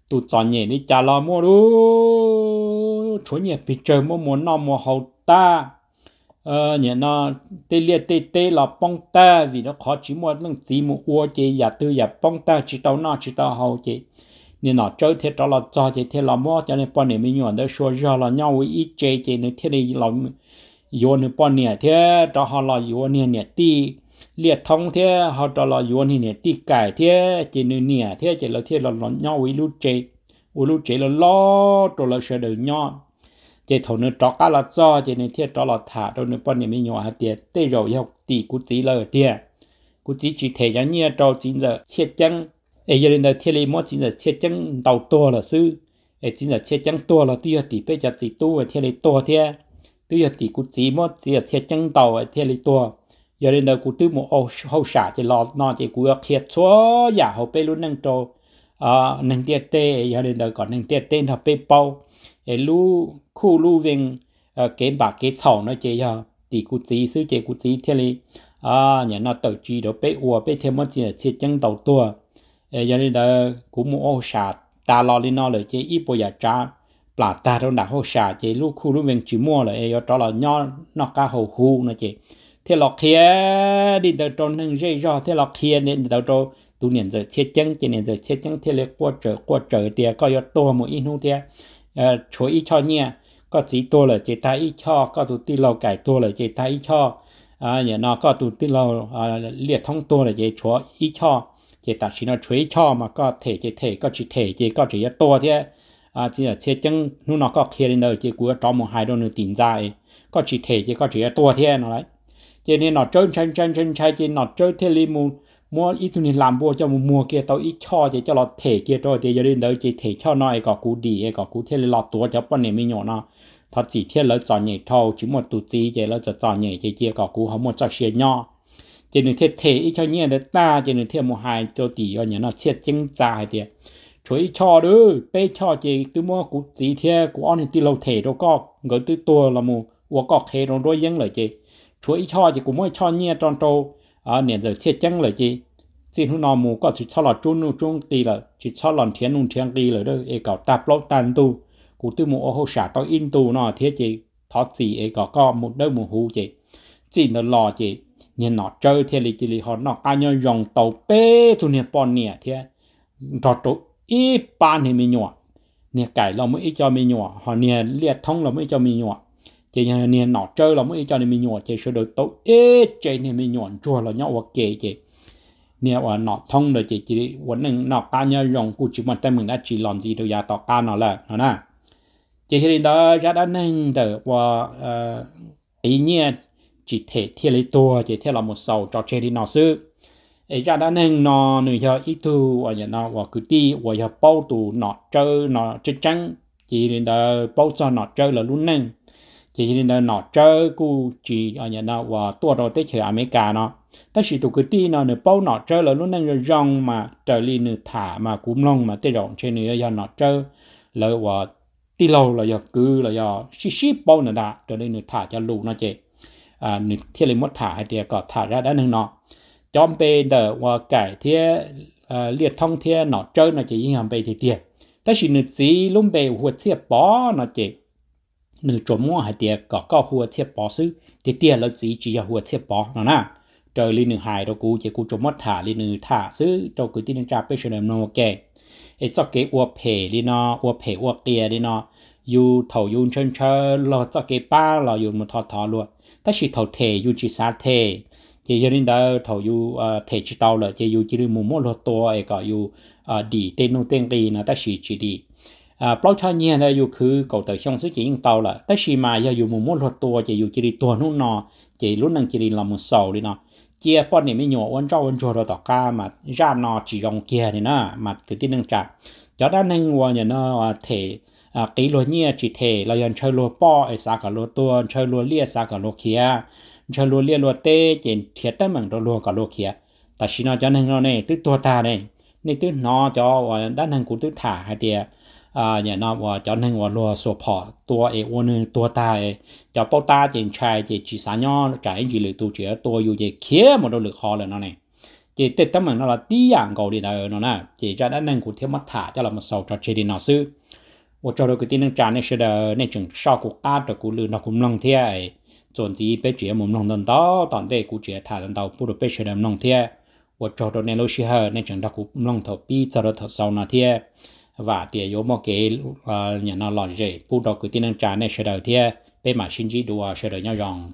tụ cho nhẹ đi trả lo mua đu chỗ nhẹ bị trời mua mua nó mua hậu ta ờ nhẹ nó tê liệt tê tê là bông ta vì nó khó chỉ mua lưng gì mua ua chị giả tư giả bông ta chỉ tao nó chỉ tao hậu chị nên nó chơi thế cho là cho chị thế là mua cho nên bọn này mình nhọn đó số giờ là nhau với ít chơi chị nên thế này là vô nên bọn này thế cho họ là vô nên nhẹ tí liệt thông thế họ đó là yuan hình tì cải thế chỉ nửa nẻ thế chỉ là thế là nó nhau với lũ trẻ với lũ trẻ là lo đó là sẽ được nhau chỉ thầu nửa trọ cá là do chỉ nửa thế đó là thả đâu nửa bọn này mới nhỏ hạt tiền tê rồi học tì cú tí là tiền cú tí chỉ thể giá nhẹ trâu chính giờ chết chăng ấy giờ đến đời thế này mỗi chính giờ chết chăng đầu to là sư ấy chính giờ chết chăng to là tiêu tì bây giờ tì tu ở thế này to thế tiêu giờ tí cú tí mỗi giờ chết chăng đầu ở thế này to giờ đến đây cụ tư một ô hậu xả chỉ lo nó chỉ cụ thiệt số giả hậu bê luôn nâng trâu à ờ, nâng tiệt tê giờ đến đây còn nâng tiệt tê hợp bê bao để lu khu lu viên cái ờ, bà cái thầu nó chơi giờ thì cụ tí sư chơi cụ tí thế này à nhà nó tàu chi đó bê ua bê thêm một chuyện chơi chân đầu tua giờ đến đây cụ một ô xả ta lo lên nó rồi chơi ít bao giờ trả là ta trong đã hậu xả chơi lu khu lu viên chỉ mua rồi giờ đó là nho nó cá hậu khu nó chơi thế lọ kia à, đi đầu trâu nâng dây do thế lọ kia nên đầu trâu tu niệm giờ chết chân chỉ niệm giờ chết chân thế là qua trở qua trở thì à, có yếu to một ít hung thế à, chỗ ít cho nhẹ có chỉ to là chỉ ta ít cho có tu ti lâu cải to là chỉ ta ít cho à nhà nó có tu ti lâu liệt thông to là chỉ chỗ ít cho chỉ ta chỉ nó chỗ ít cho mà có thể chỉ thể có chỉ thể chỉ có chỉ yếu to thế à chỉ là chết chân nó nó có kia đến đâu chỉ của trong một hai đôi nửa tiền dài có chỉ thể chỉ có chỉ yếu to thế nó lại cho nên nó chơi chăn chăn chăn chơi cho nó chơi thế li mu mua ít tu nên làm bùa cho một mua kia tao ít cho thì cho nó thể kia rồi thì giờ đến đấy chỉ thể cho nó có cú đi có cú thế là tua cho bọn này mới nhỏ nó thật chỉ thiết lỡ chọn nhảy thâu chỉ một tụ chỉ chỉ lỡ cho cho nhảy chỉ kia có cú không một cho xe nhỏ chỉ nên thiết thể ít cho nhẹ đấy ta chỉ nên thiết mua hai cho tỷ cho nhớ nó chết chính dài thì chuối cho đứ bê cho chỉ cứ mua cú chỉ thiết cú ăn thì lâu thể đâu có người tư tua là mù uống có khế rồi rồi yên lời chỉ chúa ít cho chỉ cũng mỗi cho nhẹ tròn trâu ở à, nền giờ thiệt chăng lời chi xin hữu nò mù có chỉ cho là trung nu trung tì là chỉ cho là thiên nu thiên kỳ là đôi e cọ tạp lốc tan tu cụ tư mù ô hô xả to in tu nò thế chỉ thọ gì e cọ có một đôi mù hú chỉ chỉ nó lò chỉ nhìn nó chơi thế li chỉ li họ nó cá nhau dòng tàu bê thu nè bọn nè thế trò trụ ít ban nè mình nhọ nè cải là mới cho mình nhọ họ nè liệt thông là mới cho mình nhọ chỉ nhà nè nọ chơi là mới cho nên mình nhồi chỉ sửa được tối ít chỉ nè mình nhồi chua là nhau hoặc kệ chỉ nè và nọ thông rồi chỉ chỉ vấn đề nọ cá nhau rồng cụ chỉ mà tay mình đã chỉ làm gì đâu giờ dạ tỏ cá nọ là nó nè chỉ khi đó ra đã nên được và ý nghĩa chỉ thể thiết lấy tua chỉ thiết là một sầu cho chơi đi nọ sư ấy ra đã nên nọ nửa giờ ít thu và nhà nọ và cứ đi và giờ bao tù nọ chơi nọ chơi trắng chỉ đến đó bao giờ nọ chơi là luôn nên thì hiện nay nó chơi cụ chỉ ở à, nhà nó và tua đầu tới chơi cả nó ta chỉ tụ cái tí nó nửa bao nó chơi là lúc này rong mà trời lên nửa thả mà cúm long mà tới rong trên nửa giờ nó chơi là và tí lâu là giờ cứ là giờ xí xí bao nửa đã trời lên nửa thả cho lù nó chơi à nửa thiên lên mất thả hay thì có thả ra đã nửa nó trong bề đờ và cải thế à, liệt thông thế nó chơi nó chỉ như hàng bề thì tiền ta chỉ nửa gì lúc bề huột xếp bỏ nó chơi nữ chỗ mua hai tiền có có hùa thiệp bỏ xứ thì tiền là chỉ chỉ là hùa thiệp bỏ nó nè trời li nữ hài đâu cú chỉ cú chỗ mất thả li nữ thả xứ đâu cứ tin trả bây giờ nó ok ấy cho cái uo phe đi nó uo phe uo kia đi nó dù thầu dùng chân chơ lo cho cái ba lo dùng một thọ thọ luôn ta chỉ thầu thể dùng chỉ xa thể chỉ cho nên đó thầu dù ờ, thể chỉ tao là chỉ dù chỉ được một món lo to ấy cả dù ờ, đi tên nô tên gì nó ta chỉ chỉ đi à bao cho nhẹ là dù cứ cầu tới trong số chỉ yên tàu là tới khi mà giờ dù muốn muốn lột tua chỉ dù chỉ đi tua nó nọ chỉ lúc năng chỉ đi làm một sầu đi nọ chia bọn này mới nhổ ăn rau ăn rau rồi tỏ ca mà ra nọ chỉ dòng kia này nọ mà cứ tin năng trả cho đã năng qua nhà nó thể à kỹ lối nhẹ chỉ thể là dân chơi lúa bò ấy xa cả lúa tua chơi lúa lia xa cả lúa kia chơi lúa lia lo tê chỉ thiệt tới mảng đồ lo cả lúa kia ta chỉ nói cho năng nó này tứ tua ta này nên tứ nọ cho à, đã năng cũng tứ thả hay tiệt à nhà nó và cho nên và lo số phò tua ấy ô nên tua bao ta tiền trai thì chỉ sáng nhau trái gì lực tu chế tua yêu chế kia một đôi lực khó là nó này chỉ tết tâm mình nó là tí dạng đi đời nó nè chỉ đã nên cụ thiếu mất thả cho là một chế đi nó sư và đôi cái tin năng trả này sẽ đờ này chừng sau cụ được cụ lừa nó cũng long chuẩn gì bé chế mồm long đơn đó toàn đây cụ chế thả đơn đầu được bé chế đầm long thế và đôi này lối sư hờ này chừng đặc cụ long thầu pi cho đôi thầu sau và tiền yếu mà cái ờ, nhà nó lọt gì, bù đầu cái tin năng trả này sẽ đầu tiên, bên mà xin chỉ đùa sẽ đầu nhau dòng